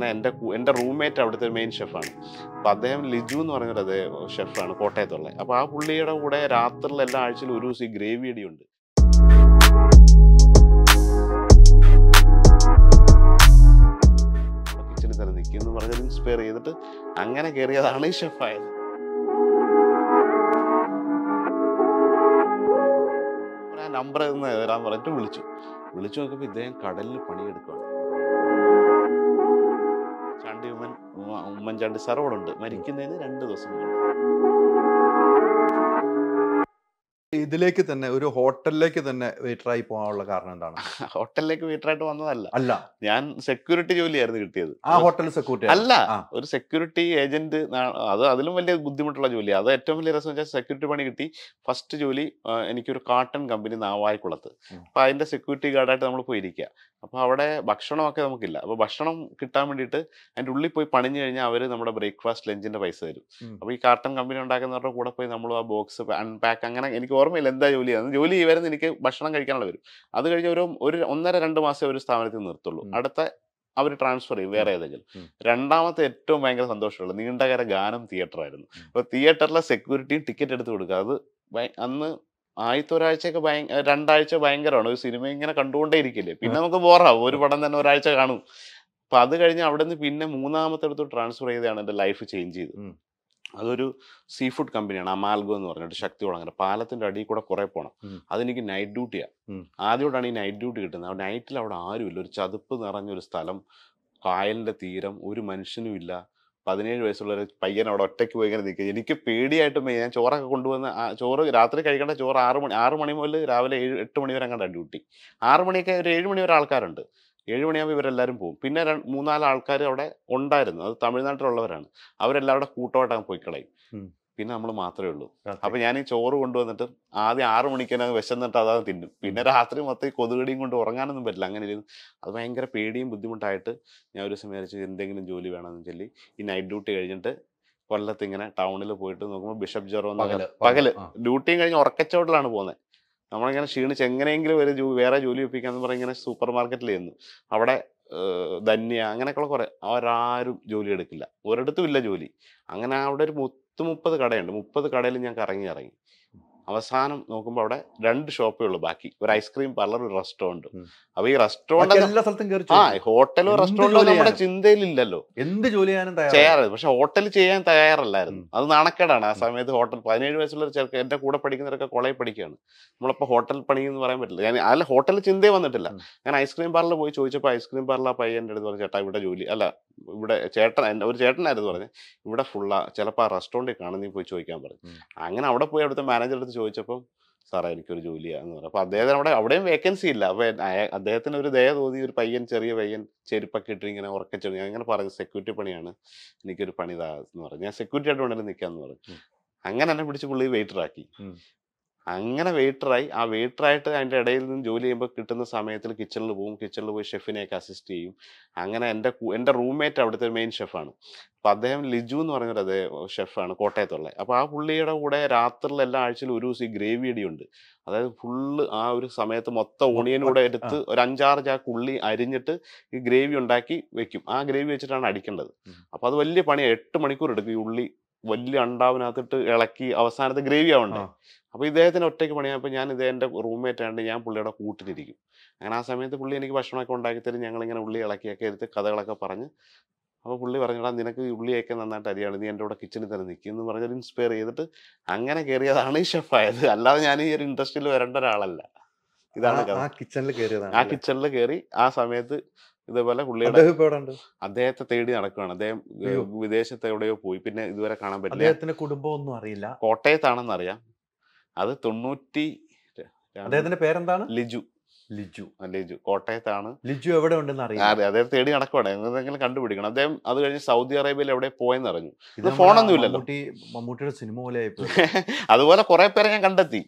അങ്ങനെ എൻ്റെ എൻ്റെ റൂംമേറ്റ് അവിടുത്തെ മെയിൻ ഷെഫാണ് അപ്പോൾ അദ്ദേഹം ലിജു എന്ന് പറഞ്ഞൊരു അതേ ഷെഫാണ് കോട്ടയത്തുള്ള അപ്പോൾ ആ പുള്ളിയുടെ കൂടെ രാത്രിയിൽ എല്ലാ ആഴ്ചയിലും ഒരു ദിവസം ഈ ഗ്രേവി ഇടിയുണ്ട് കിച്ചണിൽ തന്നെ നിൽക്കുമെന്ന് പറഞ്ഞാൽ ഇൻസ്പയർ ചെയ്തിട്ട് അങ്ങനെ കയറിയതാണ് ഈ ഷെഫായത് നമ്പർ തരാൻ പറഞ്ഞിട്ട് വിളിച്ചു വിളിച്ചു നോക്കുമ്പോൾ ഇദ്ദേഹം കടലിൽ പണിയെടുക്കുകയാണ് കണ്ടി ഉമ്മൻ ഉമ്മൻചാണ്ടി സാർ അവിടെ ഉണ്ട് മരിക്കുന്നതിന് രണ്ട് ദിവസം ഇതിലേക്ക് തന്നെ ഒരു ഹോട്ടലിലേക്ക് തന്നെ വെയിറ്ററായി പോകാനുള്ള കാരണം എന്താണ് ഹോട്ടലിലേക്ക് വെയിറ്ററായിട്ട് വന്നതല്ല അല്ല ഞാൻ സെക്യൂരിറ്റി ജോലിയായിരുന്നു കിട്ടിയത് ആ ഹോട്ടൽ സെക്യൂരിറ്റി അല്ല ഒരു സെക്യൂരിറ്റി ഏജന്റ് അത് അതിലും വലിയ ബുദ്ധിമുട്ടുള്ള ജോലി അത് ഏറ്റവും വലിയ രസം വെച്ചാൽ സെക്യൂരിറ്റി പണി കിട്ടി ഫസ്റ്റ് ജോലി എനിക്കൊരു കാട്ടൺ കമ്പനി നാവായിക്കുളത്ത് അപ്പൊ അതിന്റെ സെക്യൂരിറ്റി ഗാർഡായിട്ട് നമ്മൾ പോയിരിക്കുക അപ്പോൾ അവിടെ ഭക്ഷണമൊക്കെ നമുക്കില്ല അപ്പോൾ ഭക്ഷണം കിട്ടാൻ വേണ്ടിയിട്ട് അതിൻ്റെ ഉള്ളിൽ പോയി പണിഞ്ഞു കഴിഞ്ഞാൽ അവർ നമ്മുടെ ബ്രേക്ക്ഫാസ്റ്റ് ലഞ്ചിൻ്റെ പൈസ തരും അപ്പോൾ ഈ കാർട്ടൺ കമ്പനി ഉണ്ടാക്കുന്നവരുടെ കൂടെ പോയി നമ്മൾ ആ ബോക്സ് അൺപാക്ക് അങ്ങനെ എനിക്ക് ഓർമ്മയില്ല എന്താ ജോലി ചെയ്യുന്നത് ജോലി ചെയ്യുമായിരുന്നു എനിക്ക് ഭക്ഷണം കഴിക്കാനുള്ള വരും അത് കഴിഞ്ഞ് ഒരു ഒരു ഒന്നര രണ്ട് മാസം ഒരു സ്ഥാപനത്തിൽ നിർത്തുള്ളൂ അടുത്ത അവർ ട്രാൻസ്ഫർ ചെയ്യും വേറെ ഏതെങ്കിലും രണ്ടാമത്തെ ഏറ്റവും ഭയങ്കര സന്തോഷമുള്ളത് നീണ്ടകര ഗാനം തിയേറ്ററായിരുന്നു അപ്പോൾ തിയേറ്ററിലെ സെക്യൂരിറ്റിയും ടിക്കറ്റ് എടുത്ത് കൊടുക്കുക അത് അന്ന് ആദ്യത്തെ ഒരാഴ്ചയൊക്കെ ഭയ രണ്ടാഴ്ച ഭയങ്കരമാണ് ഒരു സിനിമ ഇങ്ങനെ കണ്ടുകൊണ്ടേ ഇരിക്കില്ലേ പിന്നെ നമുക്ക് ബോറാവും ഒരു പടം തന്നെ ഒരാഴ്ച കാണും അപ്പൊ അത് കഴിഞ്ഞ് അവിടെ നിന്ന് പിന്നെ മൂന്നാമത്തെ അടുത്ത് ട്രാൻസ്ഫർ ചെയ്താണ് എൻ്റെ ലൈഫ് ചേഞ്ച് ചെയ്ത് അതൊരു സീ ഫുഡ് കമ്പനിയാണ് അമാൽഗോ എന്ന് പറഞ്ഞിട്ട് ശക്തി വളങ്ങനെ പാലത്തിന്റെ അടിയിൽ കൂടെ കുറെ പോകണം അതെനിക്ക് നൈറ്റ് ഡ്യൂട്ടിയാണ് ആദ്യമോടാണ് ഈ നൈറ്റ് ഡ്യൂട്ടി കിട്ടുന്നത് നൈറ്റിൽ അവിടെ ആരുമില്ല ഒരു ചതുപ്പ് നിറഞ്ഞൊരു സ്ഥലം കായലിന്റെ തീരം ഒരു മനുഷ്യനും ഇല്ല പതിനേഴ് വയസ്സുള്ള ഒരു പയ്യൻ അവിടെ ഒറ്റയ്ക്ക് പോയി ഇങ്ങനെ നിൽക്കുക എനിക്ക് പേടിയായിട്ട് ഞാൻ ചോറൊക്കെ കൊണ്ടുവന്ന് ചോറ് രാത്രി കഴിക്കേണ്ട ചോറ് ആറ് മണി ആറ് മണി മുതൽ രാവിലെ ഏഴ് എട്ട് മണി വരെ അങ്ങോട്ട് ഡ്യൂട്ടി ആറ് മണിയൊക്കെ ഒരു ഏഴ് മണി വരെ ആൾക്കാരുണ്ട് ഏഴ് മണിയാകുമ്പോൾ ഇവരെല്ലാവരും പോകും പിന്നെ മൂന്നാല് ആൾക്കാർ അവിടെ ഉണ്ടായിരുന്നു അത് തമിഴ്നാട്ടിലുള്ളവരാണ് അവരെല്ലാവരുടെ കൂട്ടമായിട്ട് അങ്ങ് പോയി കളയും പിന്നെ നമ്മൾ മാത്രമേ ഉള്ളൂ അപ്പൊ ഞാൻ ഈ ചോറ് കൊണ്ടുവന്നിട്ട് ആദ്യം ആറു മണിക്ക് തന്നെ വിശന്നിട്ട് അതാണ് തിന്നും പിന്നെ രാത്രി മൊത്തം കൊതുകടിയും കൊണ്ട് ഉറങ്ങാനൊന്നും പറ്റില്ല അങ്ങനെ ഇരുന്നു അത് ഭയങ്കര പേടിയും ബുദ്ധിമുട്ടായിട്ട് ഞാൻ ഒരു സമയം വിചാരിച്ചു എന്തെങ്കിലും ജോലി വേണമെന്ന് ചൊല്ലി ഈ നൈറ്റ് ഡ്യൂട്ടി കഴിഞ്ഞിട്ട് കൊല്ലത്ത് ഇങ്ങനെ ടൗണിൽ പോയിട്ട് നോക്കുമ്പോൾ ബിഷപ്പ് ജെറോ പകല് ഡ്യൂട്ടിയും കഴിഞ്ഞ് ഉറക്കച്ചോട്ടിലാണ് പോകുന്നത് നമ്മളിങ്ങനെ ക്ഷീണിച്ച് എങ്ങനെയെങ്കിലും ഒരു വേറെ ജോലി ഒപ്പിക്കാന്ന് പറഞ്ഞ് ഇങ്ങനെ സൂപ്പർ മാർക്കറ്റിൽ ചെന്നു അവിടെ ധന്യ അങ്ങനെയൊക്കെയുള്ള കുറെ അവരാരും ജോലി എടുക്കില്ല ഒരിടത്തും ഇല്ല ജോലി അങ്ങനെ അവിടെ ഒരു പത്ത് മുപ്പത് കടയുണ്ട് മുപ്പത് കടയിൽ ഞാൻ കറങ്ങി ഇറങ്ങി അവസാനം നോക്കുമ്പോൾ അവിടെ രണ്ട് ഷോപ്പേ ഉള്ളൂ ബാക്കി ഒരു ഐസ്ക്രീം പാർലർ ഒരു റെസ്റ്റോറന്റ് അപ്പൊ ഈ റെസ്റ്റോറന്റ് ആ ഹോട്ടലോ റെസ്റ്റോറന്റോ നമ്മുടെ ചിന്തയിലില്ലല്ലോ എന്ത് ജോലി ചെയ്യാനും പക്ഷെ ഹോട്ടൽ ചെയ്യാൻ തയ്യാറല്ലായിരുന്നു അത് നാണക്കേടാണ് ആ സമയത്ത് ഹോട്ടൽ പതിനേഴ് വയസ്സുള്ള ഒരു ചെറുക്ക എന്റെ കൂടെ പഠിക്കുന്നവരൊക്കെ കോളേജ് പഠിക്കുകയാണ് നമ്മളപ്പോ ഹോട്ടൽ പണി എന്ന് പറയാൻ പറ്റില്ല ഞാൻ അല്ല ഹോട്ടൽ ചിന്തയെ വന്നിട്ടില്ല ഞാൻ ഐസ്ക്രീം പാർലർ പോയി ചോദിച്ചപ്പോൾ ഐസ്ക്രീം പാർലർ പയ്യൻ്റെ അടുത്ത് പറഞ്ഞു ചേട്ടാ ഇവിടെ ജോലി അല്ല ഇവിടെ ചേട്ടൻ ഒരു ചേട്ടനായിരുന്നു പറഞ്ഞു ഇവിടെ ഫുള്ള ചിലപ്പോൾ ആ റെസ്റ്റോറൻറ്റിൽ കാണുന്ന പോയി ചോദിക്കാൻ പറഞ്ഞു അങ്ങനെ അവിടെ പോയി അവിടുത്തെ മാനേജറുടെ അടുത്ത് ചോദിച്ചപ്പം സാറേ എനിക്കൊരു എന്ന് പറഞ്ഞു അപ്പോൾ അദ്ദേഹത്തിന് അവിടെ അവിടെയും വേക്കൻസി ഇല്ല അപ്പോൾ അദ്ദേഹത്തിന് ഒരു ദയ തോന്നി ഒരു പയ്യൻ ചെറിയ പയ്യൻ ചെരുപ്പൊക്കെ ഇട്ട് ഇങ്ങനെ ഉറക്കച്ചെടി ഞാൻ ഇങ്ങനെ പറഞ്ഞു സെക്യൂരിറ്റി പണിയാണ് എനിക്കൊരു പണി എന്ന് പറഞ്ഞു ഞാൻ സെക്യൂരിറ്റി ആയിട്ട് വേണമെങ്കിൽ നിൽക്കാമെന്ന് പറഞ്ഞു അങ്ങനെ എന്നെ പിടിച്ച് പുള്ളി വെയിറ്ററാക്കി അങ്ങനെ വെയിറ്ററായി ആ വെയിറ്ററായിട്ട് അതിൻ്റെ ഇടയിൽ നിന്ന് ജോലി ചെയ്യുമ്പോൾ കിട്ടുന്ന സമയത്തിൽ കിച്ചണിൽ പോകും കിച്ചണിൽ പോയി ഷെഫിനെയൊക്കെ അസിസ്റ്റ് ചെയ്യും അങ്ങനെ എൻ്റെ എൻ്റെ റൂംമേറ്റ് അവിടുത്തെ മെയിൻ ഷെഫാണ് അപ്പോൾ അദ്ദേഹം ലിജു എന്ന് പറഞ്ഞൊരു അതേ ഷെഫാണ് കോട്ടയത്തുള്ള അപ്പോൾ ആ പുള്ളിയുടെ കൂടെ രാത്രിയിൽ എല്ലാ ആഴ്ചയിലും ഒരു ദിവസം ഈ ഗ്രേവി ഇടിയുണ്ട് അതായത് ഫുള്ള് ആ ഒരു സമയത്ത് മൊത്തം ഓണിയൻ കൂടെ എടുത്ത് ഒരു അഞ്ചാറ് ചാക്ക് ഉള്ളി അരിഞ്ഞിട്ട് ഈ ഗ്രേവി ഉണ്ടാക്കി വെക്കും ആ ഗ്രേവി വെച്ചിട്ടാണ് അടിക്കേണ്ടത് അപ്പോൾ അത് വലിയ പണിയാണ് എട്ട് മണിക്കൂർ എടുക്കും ഈ ഉള്ളി വലിയ അണ്ടാവിനകത്തിട്ട് ഇളക്കി അവസാനത്തെ ഗ്രേവി ആവണ്ടേ അപ്പൊ ഇദ്ദേഹത്തിന് ഒറ്റയ്ക്ക് പണിയായപ്പോൾ ഞാൻ ഇത് റൂംമേറ്റ് ആയതുകൊണ്ട് ഞാൻ പുള്ളിയുടെ കൂട്ടിലിരിക്കും അങ്ങനെ ആ സമയത്ത് പുള്ളി എനിക്ക് ഭക്ഷണമൊക്കെ ഉണ്ടാക്കി തരും ഞങ്ങളിങ്ങനെ ഉള്ളി ഇളക്കിയൊക്കെ എടുത്ത് കഥകളൊക്കെ പറഞ്ഞ് അപ്പോൾ പുള്ളി പറഞ്ഞടാ നിനക്ക് ഈ ഉള്ളിയൊക്കെ നന്നായിട്ട് അറിയാണ് നീ എൻ്റെ കൂടെ കിച്ചണിൽ തന്നെ നിൽക്കും എന്ന് പറഞ്ഞൊരു ഇൻസ്പയർ ചെയ്തിട്ട് അങ്ങനെ കയറിയതാണ് ഈ ഷെഫായത് അല്ലാതെ ഞാൻ ഈ ഒരു ഇൻഡസ്ട്രിയിൽ വരേണ്ട ഒരാളല്ല ഇതാണ് ആ ആ കിച്ചണിൽ കയറി ആ സമയത്ത് ഇതേപോലെ പുള്ളിയുടെ അദ്ദേഹത്തെ തേടി നടക്കുകയാണ് അദ്ദേഹം വിദേശത്ത് എവിടെയോ പോയി പിന്നെ ഇതുവരെ കാണാൻ പറ്റില്ല അദ്ദേഹത്തിന്റെ കുടുംബം ഒന്നും അറിയില്ല കോട്ടയത്താണെന്ന് അറിയാം അത് തൊണ്ണൂറ്റി അദ്ദേഹത്തിന്റെ പേരെന്താണ് ലിജു ലിജു ലിജു കോട്ടയത്താണ് ലിജു എവിടെ ഉണ്ടെന്ന് അറിയാം അദ്ദേഹം തേടി നടക്കുവാണ് എന്തെങ്കിലും കണ്ടുപിടിക്കണം അദ്ദേഹം അത് കഴിഞ്ഞ് സൗദി അറേബ്യയിൽ എവിടെ പോയെന്ന് അറിഞ്ഞു ഇത് ഫോണൊന്നുമില്ലല്ലോ മമ്മൂട്ടിയുടെ സിനിമ പോലെ അതുപോലെ കുറെ പേരെ ഞാൻ കണ്ടെത്തി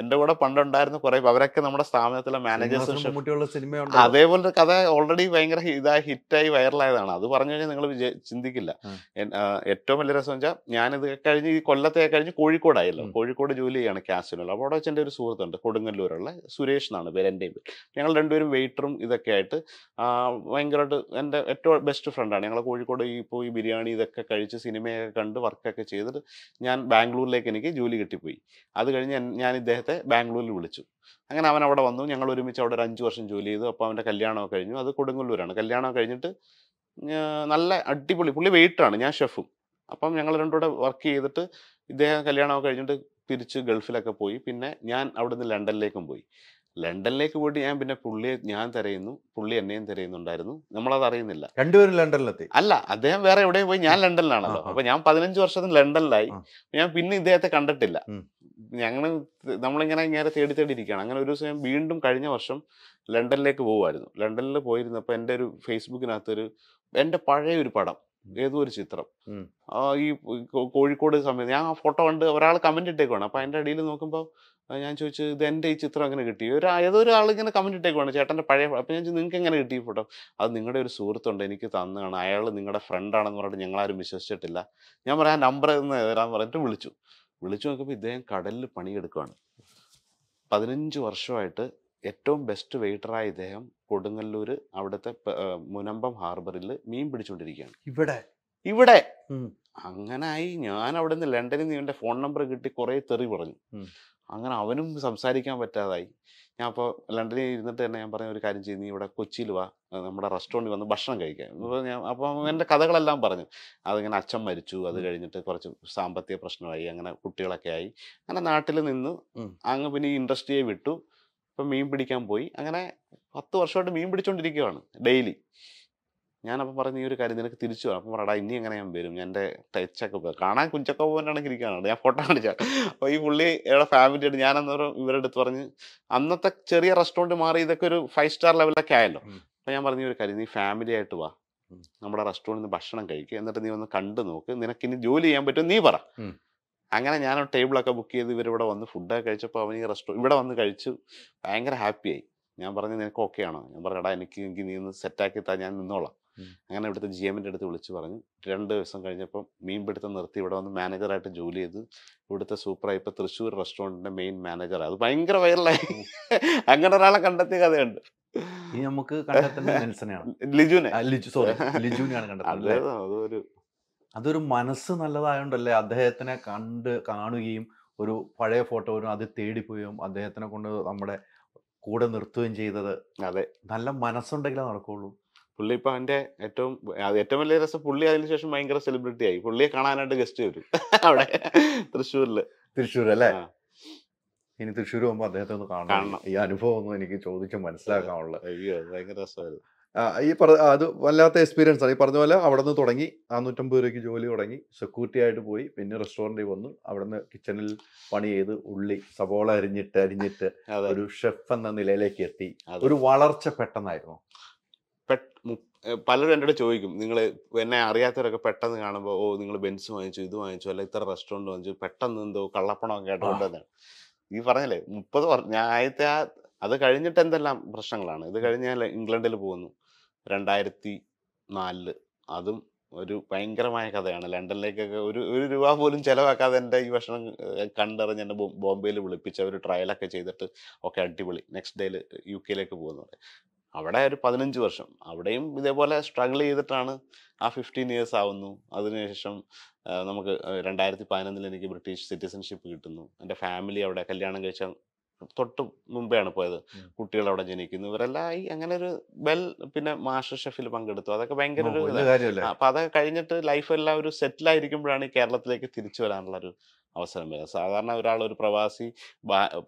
എന്റെ കൂടെ പണ്ടുണ്ടായിരുന്ന കുറെ അവരൊക്കെ നമ്മുടെ സ്ഥാപനത്തിലെ മാനേജേഴ്സ് അതേപോലെ കഥ ഓൾറെഡി ഭയങ്കര ഇതായി ഹിറ്റായി വൈറലായതാണ് അത് പറഞ്ഞു കഴിഞ്ഞാൽ നിങ്ങൾ ചിന്തിക്കില്ല ഏറ്റവും വലിയ രസം വെച്ചാൽ ഇത് കഴിഞ്ഞ് ഈ കൊല്ലത്തെ കഴിഞ്ഞ് കോഴിക്കോടായല്ലോ കോഴിക്കോട് ജോലി ചെയ്യാണ് കാസിനുള്ള അപ്പോൾ അവിടെ വെച്ചെൻ്റെ ഒരു സുഹൃത്തുണ്ട് കൊടുങ്ങല്ലൂരുള്ള സുരേഷ് എന്നാണ് പേര് എൻ്റെ പേര് ഞങ്ങൾ രണ്ടുപേരും വെയിറ്ററും ഇതൊക്കെ ആയിട്ട് ഭയങ്കരമായിട്ട് എൻ്റെ ഏറ്റവും ബെസ്റ്റ് ഫ്രണ്ടാണ് ഞങ്ങൾ കോഴിക്കോട് ഈ പോയി ബിരിയാണി ഇതൊക്കെ കഴിച്ച് സിനിമയൊക്കെ കണ്ട് വർക്കൊക്കെ ചെയ്തിട്ട് ഞാൻ ബാംഗ്ലൂരിലേക്ക് എനിക്ക് ജോലി കിട്ടിപ്പോയി അത് കഴിഞ്ഞ് ഞാൻ ഇദ്ദേഹത്തെ ബാംഗ്ലൂരിൽ വിളിച്ചു അങ്ങനെ അവൻ അവിടെ വന്നു ഞങ്ങൾ ഒരുമിച്ച് അവിടെ ഒരു അഞ്ച് വർഷം ജോലി ചെയ്തു അപ്പോൾ അവൻ്റെ കല്യാണമൊക്കെ കഴിഞ്ഞു അത് കൊടുങ്ങല്ലൂരാണ് കല്യാണം കഴിഞ്ഞിട്ട് നല്ല അടിപൊളി പുള്ളി വെയിറ്റാണ് ഞാൻ ഷെഫും അപ്പം ഞങ്ങൾ രണ്ടുകൂടെ വർക്ക് ചെയ്തിട്ട് ഇദ്ദേഹം കല്യാണമൊക്കെ കഴിഞ്ഞിട്ട് തിരിച്ച് ഗൾഫിലൊക്കെ പോയി പിന്നെ ഞാൻ നിന്ന് ലണ്ടനിലേക്കും പോയി ലണ്ടനിലേക്ക് പോയിട്ട് ഞാൻ പിന്നെ പുള്ളിയെ ഞാൻ തിരയുന്നു പുള്ളി എന്നെയും തിരയുന്നുണ്ടായിരുന്നു നമ്മളത് അറിയുന്നില്ല രണ്ടുപേരും ലണ്ടനിലെത്തി അല്ല അദ്ദേഹം വേറെ എവിടെയും പോയി ഞാൻ ലണ്ടനിലാണല്ലോ അപ്പൊ ഞാൻ പതിനഞ്ച് വർഷത്തിന് ലണ്ടനിലായി ഞാൻ പിന്നെ ഇദ്ദേഹത്തെ കണ്ടിട്ടില്ല ഞങ്ങൾ നമ്മളിങ്ങനെ ഇങ്ങനെ തേടി തേടി ഇരിക്കുകയാണ് അങ്ങനെ ഒരു ദിവസം വീണ്ടും കഴിഞ്ഞ വർഷം ലണ്ടനിലേക്ക് പോകുമായിരുന്നു ലണ്ടനിൽ പോയിരുന്നപ്പോൾ എൻ്റെ ഒരു ഫേസ്ബുക്കിനകത്തൊരു എൻ്റെ പഴയ ഒരു പടം ഏതോ ഒരു ചിത്രം ഈ കോഴിക്കോട് സമയത്ത് ഞാൻ ആ ഫോട്ടോ കണ്ട് ഒരാൾ കമൻ്റ് ഇട്ടേക്കുവാണ് അപ്പോൾ അതിൻ്റെ അടിയിൽ നോക്കുമ്പോൾ ഞാൻ ചോദിച്ചു ഇത് എൻ്റെ ഈ ചിത്രം അങ്ങനെ കിട്ടി ഒരു ഏതോ ഒരാൾ ഇങ്ങനെ കമൻറ്റ് ഇട്ടേക്കുവാണ് ചേട്ടൻ്റെ പഴയ അപ്പോൾ ഞാൻ നിങ്ങൾക്ക് എങ്ങനെ കിട്ടി ഫോട്ടോ അത് നിങ്ങളുടെ ഒരു സുഹൃത്തുണ്ട് എനിക്ക് തന്നതാണ് അയാൾ നിങ്ങളുടെ ഫ്രണ്ടാണെന്ന് പറഞ്ഞിട്ട് ഞങ്ങളാരും വിശ്വസിച്ചിട്ടില്ല ഞാൻ പറയാം നമ്പർ എന്ന് തരാൻ പറഞ്ഞിട്ട് വിളിച്ചു വിളിച്ചു നോക്കുമ്പോൾ ഇദ്ദേഹം കടലിൽ പണിയെടുക്കുകയാണ് പതിനഞ്ച് വർഷമായിട്ട് ഏറ്റവും ബെസ്റ്റ് വെയിറ്ററായ ഇദ്ദേഹം കൊടുങ്ങല്ലൂർ അവിടുത്തെ മുനമ്പം ഹാർബറിൽ മീൻ പിടിച്ചുകൊണ്ടിരിക്കുകയാണ് ഇവിടെ ഇവിടെ അങ്ങനായി ഞാൻ അവിടെ നിന്ന് ലണ്ടനിൽ നിന്ന് ഇവന്റെ ഫോൺ നമ്പർ കിട്ടി കുറെ തെറി പറഞ്ഞു അങ്ങനെ അവനും സംസാരിക്കാൻ പറ്റാതായി ഞാൻ അപ്പോൾ ലണ്ടനിൽ ഇരുന്നിട്ട് തന്നെ ഞാൻ പറഞ്ഞ ഒരു കാര്യം ചെയ്യും നീ ഇവിടെ കൊച്ചിയിൽ വാ നമ്മുടെ റെസ്റ്റോറൻറ്റിൽ വന്ന് ഭക്ഷണം കഴിക്കാം അപ്പോൾ ഞാൻ അപ്പോൾ എൻ്റെ കഥകളെല്ലാം പറഞ്ഞു അതിങ്ങനെ അച്ഛൻ മരിച്ചു അത് കഴിഞ്ഞിട്ട് കുറച്ച് സാമ്പത്തിക പ്രശ്നമായി അങ്ങനെ കുട്ടികളൊക്കെ ആയി അങ്ങനെ നാട്ടിൽ നിന്ന് അങ്ങ് പിന്നെ ഈ ഇൻഡസ്ട്രിയെ വിട്ടു ഇപ്പം മീൻ പിടിക്കാൻ പോയി അങ്ങനെ പത്ത് വർഷമായിട്ട് മീൻ പിടിച്ചുകൊണ്ടിരിക്കുകയാണ് ഡെയിലി ഞാനപ്പോൾ പറഞ്ഞ ഈ ഒരു കാര്യം നിനക്ക് തിരിച്ചു വരാം അപ്പം പറടാ ഇനി എങ്ങനെ ഞാൻ വരും എൻ്റെ ടച്ചൊക്കെ പോയി കാണാൻ പോകാനാണ് ഇരിക്കാനുണ്ട് ഞാൻ ഫോട്ടോ കാണിച്ചാൽ അപ്പോൾ ഈ പുള്ളി ഇവിടെ ഫാമിലിയുടെ ഞാനെന്നേരം ഇവരുടെ അടുത്ത് പറഞ്ഞ് അന്നത്തെ ചെറിയ റെസ്റ്റോറൻറ്റ് മാറി ഇതൊക്കെ ഒരു ഫൈവ് സ്റ്റാർ ലെവലൊക്കെ ആയല്ലോ അപ്പം ഞാൻ പറഞ്ഞ ഒരു കാര്യം നീ ആയിട്ട് വാ നമ്മുടെ റെസ്റ്റോറൻറ്റിൽ നിന്ന് ഭക്ഷണം കഴിക്കുക എന്നിട്ട് നീ ഒന്ന് കണ്ടു നോക്ക് നിനക്ക് ഇനി ജോലി ചെയ്യാൻ പറ്റും നീ പറ അങ്ങനെ ഞാൻ ടേബിളൊക്കെ ബുക്ക് ചെയ്ത് ഇവരിവിടെ വന്ന് ഫുഡൊക്കെ കഴിച്ചപ്പോൾ അവൻ ഈ റെസ്റ്റോറൻറ്റ് ഇവിടെ വന്ന് കഴിച്ചു ഭയങ്കര ഹാപ്പിയായി ഞാൻ പറഞ്ഞു നിനക്ക് ഓക്കെ ആണോ ഞാൻ പറഞ്ഞടാ എനിക്ക് എനിക്ക് നീ ഒന്ന് സെറ്റാക്കി താ ഞാൻ നിന്നോളാം അങ്ങനെ ഇവിടുത്തെ ജി എമ്മിൻ്റെ അടുത്ത് വിളിച്ച് പറഞ്ഞു രണ്ട് ദിവസം കഴിഞ്ഞപ്പം മീൻപിടുത്തം നിർത്തി ഇവിടെ വന്ന് മാനേജറായിട്ട് ജോലി ചെയ്ത് ഇവിടുത്തെ സൂപ്പറായി ഇപ്പോൾ തൃശ്ശൂർ റെസ്റ്റോറൻറ്റിൻ്റെ മെയിൻ മാനേജറാണ് അത് ഭയങ്കര വൈറലായി അങ്ങനെ ഒരാളെ കണ്ടെത്തിയ കഥയുണ്ട് ഇനി നമുക്ക് ലിജുനെ സോറി അതൊരു അതൊരു മനസ്സ് നല്ലതായോണ്ടല്ലേ അദ്ദേഹത്തിനെ കണ്ട് കാണുകയും ഒരു പഴയ ഫോട്ടോ വരും അത് തേടിപ്പോയും അദ്ദേഹത്തിനെ കൊണ്ട് നമ്മുടെ കൂടെ നിർത്തുകയും ചെയ്തത് അതെ നല്ല മനസ്സുണ്ടെങ്കിലേ നടക്കുള്ളൂ പുള്ളി ഇപ്പൊ അവന്റെ ഏറ്റവും ഏറ്റവും വലിയ രസം പുള്ളി അതിനുശേഷം ഭയങ്കര സെലിബ്രിറ്റി ആയി പുള്ളിയെ കാണാനായിട്ട് ഗസ്റ്റ് വരും അവിടെ തൃശ്ശൂരില് തൃശ്ശൂർ അല്ലേ ഇനി തൃശ്ശൂർ പോകുമ്പോ അദ്ദേഹത്തെ ഒന്ന് കാണണം ഈ അനുഭവം ഒന്നും എനിക്ക് ചോദിച്ച് മനസ്സിലാക്കാനുള്ള അയ്യോ ഭയങ്കര രസമായിരുന്നു ഈ പറ അത് വല്ലാത്ത എക്സ്പീരിയൻസ് ആണ് ഈ പറഞ്ഞ പോലെ അവിടെ നിന്ന് തുടങ്ങി നാനൂറ്റമ്പത് രൂപയ്ക്ക് ജോലി തുടങ്ങി സെക്യൂരിറ്റി ആയിട്ട് പോയി പിന്നെ റെസ്റ്റോറൻറ്റിൽ വന്നു അവിടെ നിന്ന് കിച്ചണിൽ പണി ചെയ്ത് ഉള്ളി സബോള അരിഞ്ഞിട്ട് അരിഞ്ഞിട്ട് ഒരു ഷെഫ് എന്ന നിലയിലേക്ക് എത്തി ഒരു വളർച്ച പെട്ടെന്നായിരുന്നു പലരും എൻ്റെ ചോദിക്കും നിങ്ങൾ എന്നെ അറിയാത്തവരൊക്കെ പെട്ടെന്ന് കാണുമ്പോൾ ഓ നിങ്ങൾ ബെൻസ് വാങ്ങിച്ചു ഇത് വാങ്ങിച്ചു അല്ല ഇത്ര റെസ്റ്റോറൻറ്റ് വാങ്ങിച്ചു പെട്ടെന്ന് എന്തോ കള്ളപ്പണമൊക്കെ കേട്ടുകൊണ്ടുവന്നാണ് ഈ പറഞ്ഞല്ലേ മുപ്പത് ഞാൻ ആദ്യത്തെ ആ അത് കഴിഞ്ഞിട്ട് എന്തെല്ലാം പ്രശ്നങ്ങളാണ് ഇത് കഴിഞ്ഞ് ഞാൻ ഇംഗ്ലണ്ടിൽ പോകുന്നു രണ്ടായിരത്തി നാലില് അതും ഒരു ഭയങ്കരമായ കഥയാണ് ലണ്ടനിലേക്കൊക്കെ ഒരു ഒരു രൂപ പോലും ചിലവാക്കാതെ എൻ്റെ ഈ ഭക്ഷണം കണ്ടറിഞ്ഞ് എന്നെ ബോംബെയിൽ വിളിപ്പിച്ച് അവർ ട്രയലൊക്കെ ചെയ്തിട്ട് ഒക്കെ അടിപൊളി നെക്സ്റ്റ് ഡേയിൽ യു കെയിലേക്ക് പോകുന്നത് അവിടെ ഒരു പതിനഞ്ച് വർഷം അവിടെയും ഇതേപോലെ സ്ട്രഗിൾ ചെയ്തിട്ടാണ് ആ ഫിഫ്റ്റീൻ ഇയേഴ്സ് ആവുന്നു അതിനുശേഷം നമുക്ക് രണ്ടായിരത്തി പതിനൊന്നിൽ എനിക്ക് ബ്രിട്ടീഷ് സിറ്റിസൺഷിപ്പ് കിട്ടുന്നു എൻ്റെ ഫാമിലി അവിടെ കല്യാണം കഴിച്ച തൊട്ട് മുമ്പെയാണ് പോയത് കുട്ടികൾ അവിടെ ജനിക്കുന്നു ഇവരെല്ലാം ഈ അങ്ങനെ ഒരു വെൽ പിന്നെ മാസ്റ്റർ ഷെഫിൽ പങ്കെടുത്തു അതൊക്കെ ഭയങ്കര ഒരു അപ്പൊ അതൊക്കെ കഴിഞ്ഞിട്ട് ലൈഫ് എല്ലാം ഒരു സെറ്റിൽ ആയിരിക്കുമ്പോഴാണ് ഈ കേരളത്തിലേക്ക് തിരിച്ചു വരാനുള്ള ഒരു അവസരം വരുന്നത് സാധാരണ ഒരാൾ ഒരു പ്രവാസി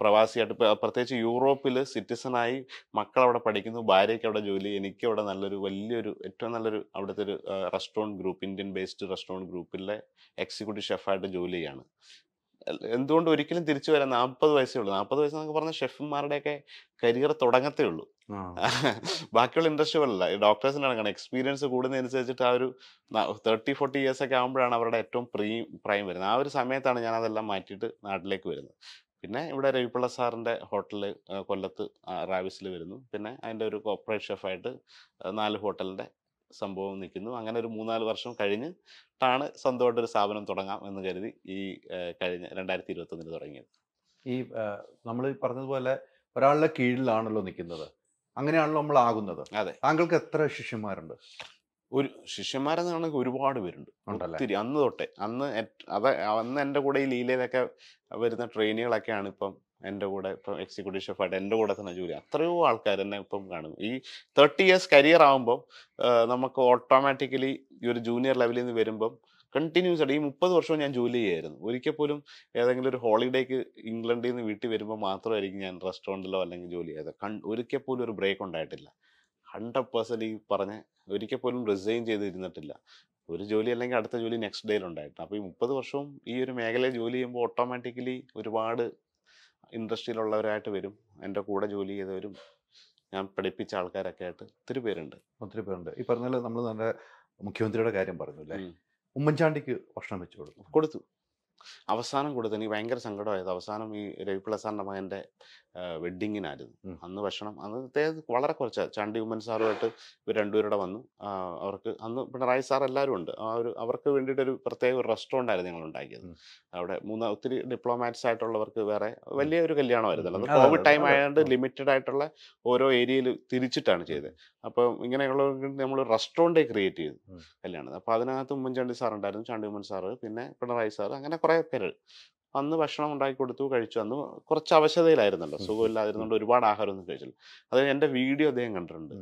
പ്രവാസിയായിട്ട് പ്രത്യേകിച്ച് യൂറോപ്പിൽ സിറ്റിസണായി മക്കൾ അവിടെ പഠിക്കുന്നു ഭാര്യയ്ക്ക് അവിടെ ജോലി എനിക്ക് അവിടെ നല്ലൊരു വലിയൊരു ഏറ്റവും നല്ലൊരു അവിടുത്തെ ഒരു restaurant group Indian based restaurant ഗ്രൂപ്പിലെ എക്സിക്യൂട്ടീവ് ഷെഫായിട്ട് ജോലി ചെയ്യാണ് എന്തുകൊണ്ട് ഒരിക്കലും തിരിച്ചു വരാൻ നാൽപ്പത് വയസ്സേ ഉള്ളൂ നാൽപ്പത് വയസ്സ് എന്നൊക്കെ പറഞ്ഞ ഷെഫുമാരുടെയൊക്കെ കരിയർ തുടങ്ങത്തേ ഉള്ളൂ ബാക്കിയുള്ള ഇൻഡസ്ട്രി പോലല്ല ഡോക്ടേഴ്സിൻ്റെ കണക്കാണ് എക്സ്പീരിയൻസ് കൂടുന്നതനുസരിച്ചിട്ട് ആ ഒരു തേർട്ടി ഫോർട്ടി ഇയേഴ്സ് ഒക്കെ ആകുമ്പോഴാണ് അവരുടെ ഏറ്റവും പ്രീ പ്രൈം വരുന്നത് ആ ഒരു സമയത്താണ് ഞാൻ അതെല്ലാം മാറ്റിയിട്ട് നാട്ടിലേക്ക് വരുന്നത് പിന്നെ ഇവിടെ രവിപ്പള്ള സാറിൻ്റെ ഹോട്ടലിൽ കൊല്ലത്ത് റാവിസിൽ വരുന്നു പിന്നെ അതിൻ്റെ ഒരു കോപ്പറേറ്റ് ഷെഫായിട്ട് നാല് ഹോട്ടലിൻ്റെ സംഭവം നിൽക്കുന്നു അങ്ങനെ ഒരു മൂന്നാല് വർഷം കഴിഞ്ഞ് സ്വന്തമായിട്ട് ഒരു സ്ഥാപനം തുടങ്ങാം എന്ന് കരുതി ഈ കഴിഞ്ഞ രണ്ടായിരത്തി ഇരുപത്തൊന്നിൽ തുടങ്ങിയത് ഈ നമ്മൾ പറഞ്ഞതുപോലെ ഒരാളുടെ കീഴിലാണല്ലോ നിൽക്കുന്നത് അങ്ങനെയാണല്ലോ നമ്മൾ ആകുന്നത് അതെ താങ്കൾക്ക് എത്ര ശിഷ്യന്മാരുണ്ട് ഒരു ശിഷ്യന്മാരെന്ന് പറഞ്ഞാൽ ഒരുപാട് പേരുണ്ട് ഒത്തിരി അന്ന് തൊട്ടേ അന്ന് അത് അന്ന് എൻ്റെ കൂടെ ഈ ലീലയിലൊക്കെ വരുന്ന ട്രെയിനികളൊക്കെയാണ് ഇപ്പം എൻ്റെ കൂടെ ഇപ്പം എക്സിക്യൂട്ടീവ് ഷെഫായിട്ട് എൻ്റെ കൂടെ തന്നെ ജോലി അത്രയോ ആൾക്കാർ തന്നെ ഇപ്പം കാണും ഈ തേർട്ടി ഇയേഴ്സ് കരിയർ ആകുമ്പോൾ നമുക്ക് ഓട്ടോമാറ്റിക്കലി ഈ ഒരു ജൂനിയർ ലെവലിൽ നിന്ന് വരുമ്പം കണ്ടിന്യൂസ് ആയിട്ട് ഈ മുപ്പത് വർഷവും ഞാൻ ജോലി ചെയ്യായിരുന്നു ഒരിക്കൽ പോലും ഏതെങ്കിലും ഒരു ഹോളിഡേക്ക് ഇംഗ്ലണ്ടിൽ നിന്ന് വീട്ടിൽ വരുമ്പോൾ മാത്രമായിരിക്കും ഞാൻ റെസ്റ്റോറൻറ്റിലോ അല്ലെങ്കിൽ ജോലി ചെയ്തത് കൺ ഒരിക്കൽ പോലും ഒരു ബ്രേക്ക് ഉണ്ടായിട്ടില്ല ഹൺഡ്രഡ് പേഴ്സൻറ്റ് ഈ പറഞ്ഞ ഒരിക്കൽ പോലും റിസൈൻ ചെയ്തിരുന്നിട്ടില്ല ഒരു ജോലി അല്ലെങ്കിൽ അടുത്ത ജോലി നെക്സ്റ്റ് ഡേയിൽ ഉണ്ടായിട്ടുണ്ട് അപ്പോൾ ഈ മുപ്പത് വർഷവും ഈ ഒരു മേഖലയിൽ ജോലി ചെയ്യുമ്പോൾ ഓട്ടോമാറ്റിക്കലി ഒരുപാട് ഇൻഡസ്ട്രിയിലുള്ളവരായിട്ട് വരും എൻ്റെ കൂടെ ജോലി ചെയ്തവരും ഞാൻ പഠിപ്പിച്ച ആൾക്കാരൊക്കെ ആയിട്ട് ഒത്തിരി പേരുണ്ട് ഒത്തിരി പേരുണ്ട് ഈ പറഞ്ഞാൽ നമ്മൾ നല്ല മുഖ്യമന്ത്രിയുടെ കാര്യം പറഞ്ഞു അല്ലേ ഉമ്മൻചാണ്ടിക്ക് ഭക്ഷണം വെച്ചു കൊടുത്തു കൊടുത്തു അവസാനം കൊടുത്തു എനിക്ക് ഭയങ്കര സങ്കടമായത് അവസാനം ഈ രവിപിള്ള സാറിൻ്റെ മകൻ്റെ വെഡിങ്ങിനായിരുന്നു അന്ന് ഭക്ഷണം അന്ന് വളരെ കുറച്ച് ചാണ്ടി ഉമ്മൻ സാറുമായിട്ട് ഇവർ രണ്ടുപേരുടെ വന്നു അവർക്ക് അന്ന് പിണറായി സാർ എല്ലാവരും ഉണ്ട് ആ ഒരു അവർക്ക് വേണ്ടിയിട്ട് ഒരു പ്രത്യേക ഒരു റെസ്റ്റോറൻ്റ് ആയിരുന്നു ഞങ്ങൾ ഉണ്ടാക്കിയത് അവിടെ മൂന്ന് ഒത്തിരി ഡിപ്ലോമാറ്റ്സ് ആയിട്ടുള്ളവർക്ക് വേറെ വലിയ ഒരു കല്യാണമായിരുന്നല്ലോ അത് കോവിഡ് ടൈം ആയതുകൊണ്ട് ലിമിറ്റഡ് ആയിട്ടുള്ള ഓരോ ഏരിയയിൽ തിരിച്ചിട്ടാണ് ചെയ്തത് അപ്പോൾ ഇങ്ങനെയുള്ള നമ്മൾ റെസ്റ്റോറൻറ്റേ ക്രിയേറ്റ് ചെയ്തു കല്യാണം അപ്പോൾ അതിനകത്ത് ഉമ്മൻചാണ്ടി സാർ ഉണ്ടായിരുന്നു ചാണ്ടി ഉമ്മൻ സാറ് പിന്നെ പിണറായി സാർ അങ്ങനെ കുറേ പേര് അന്ന് ഭക്ഷണം ഉണ്ടാക്കി കൊടുത്തു കഴിച്ചു അന്ന് കുറച്ച് അവശതയിലായിരുന്നല്ലോ സുഖമില്ലാതിരുന്നുകൊണ്ട് ഒരുപാട് ആഹാരമൊന്നും കഴിച്ചില്ല അത് എൻ്റെ വീഡിയോ അദ്ദേഹം കണ്ടിട്ടുണ്ട്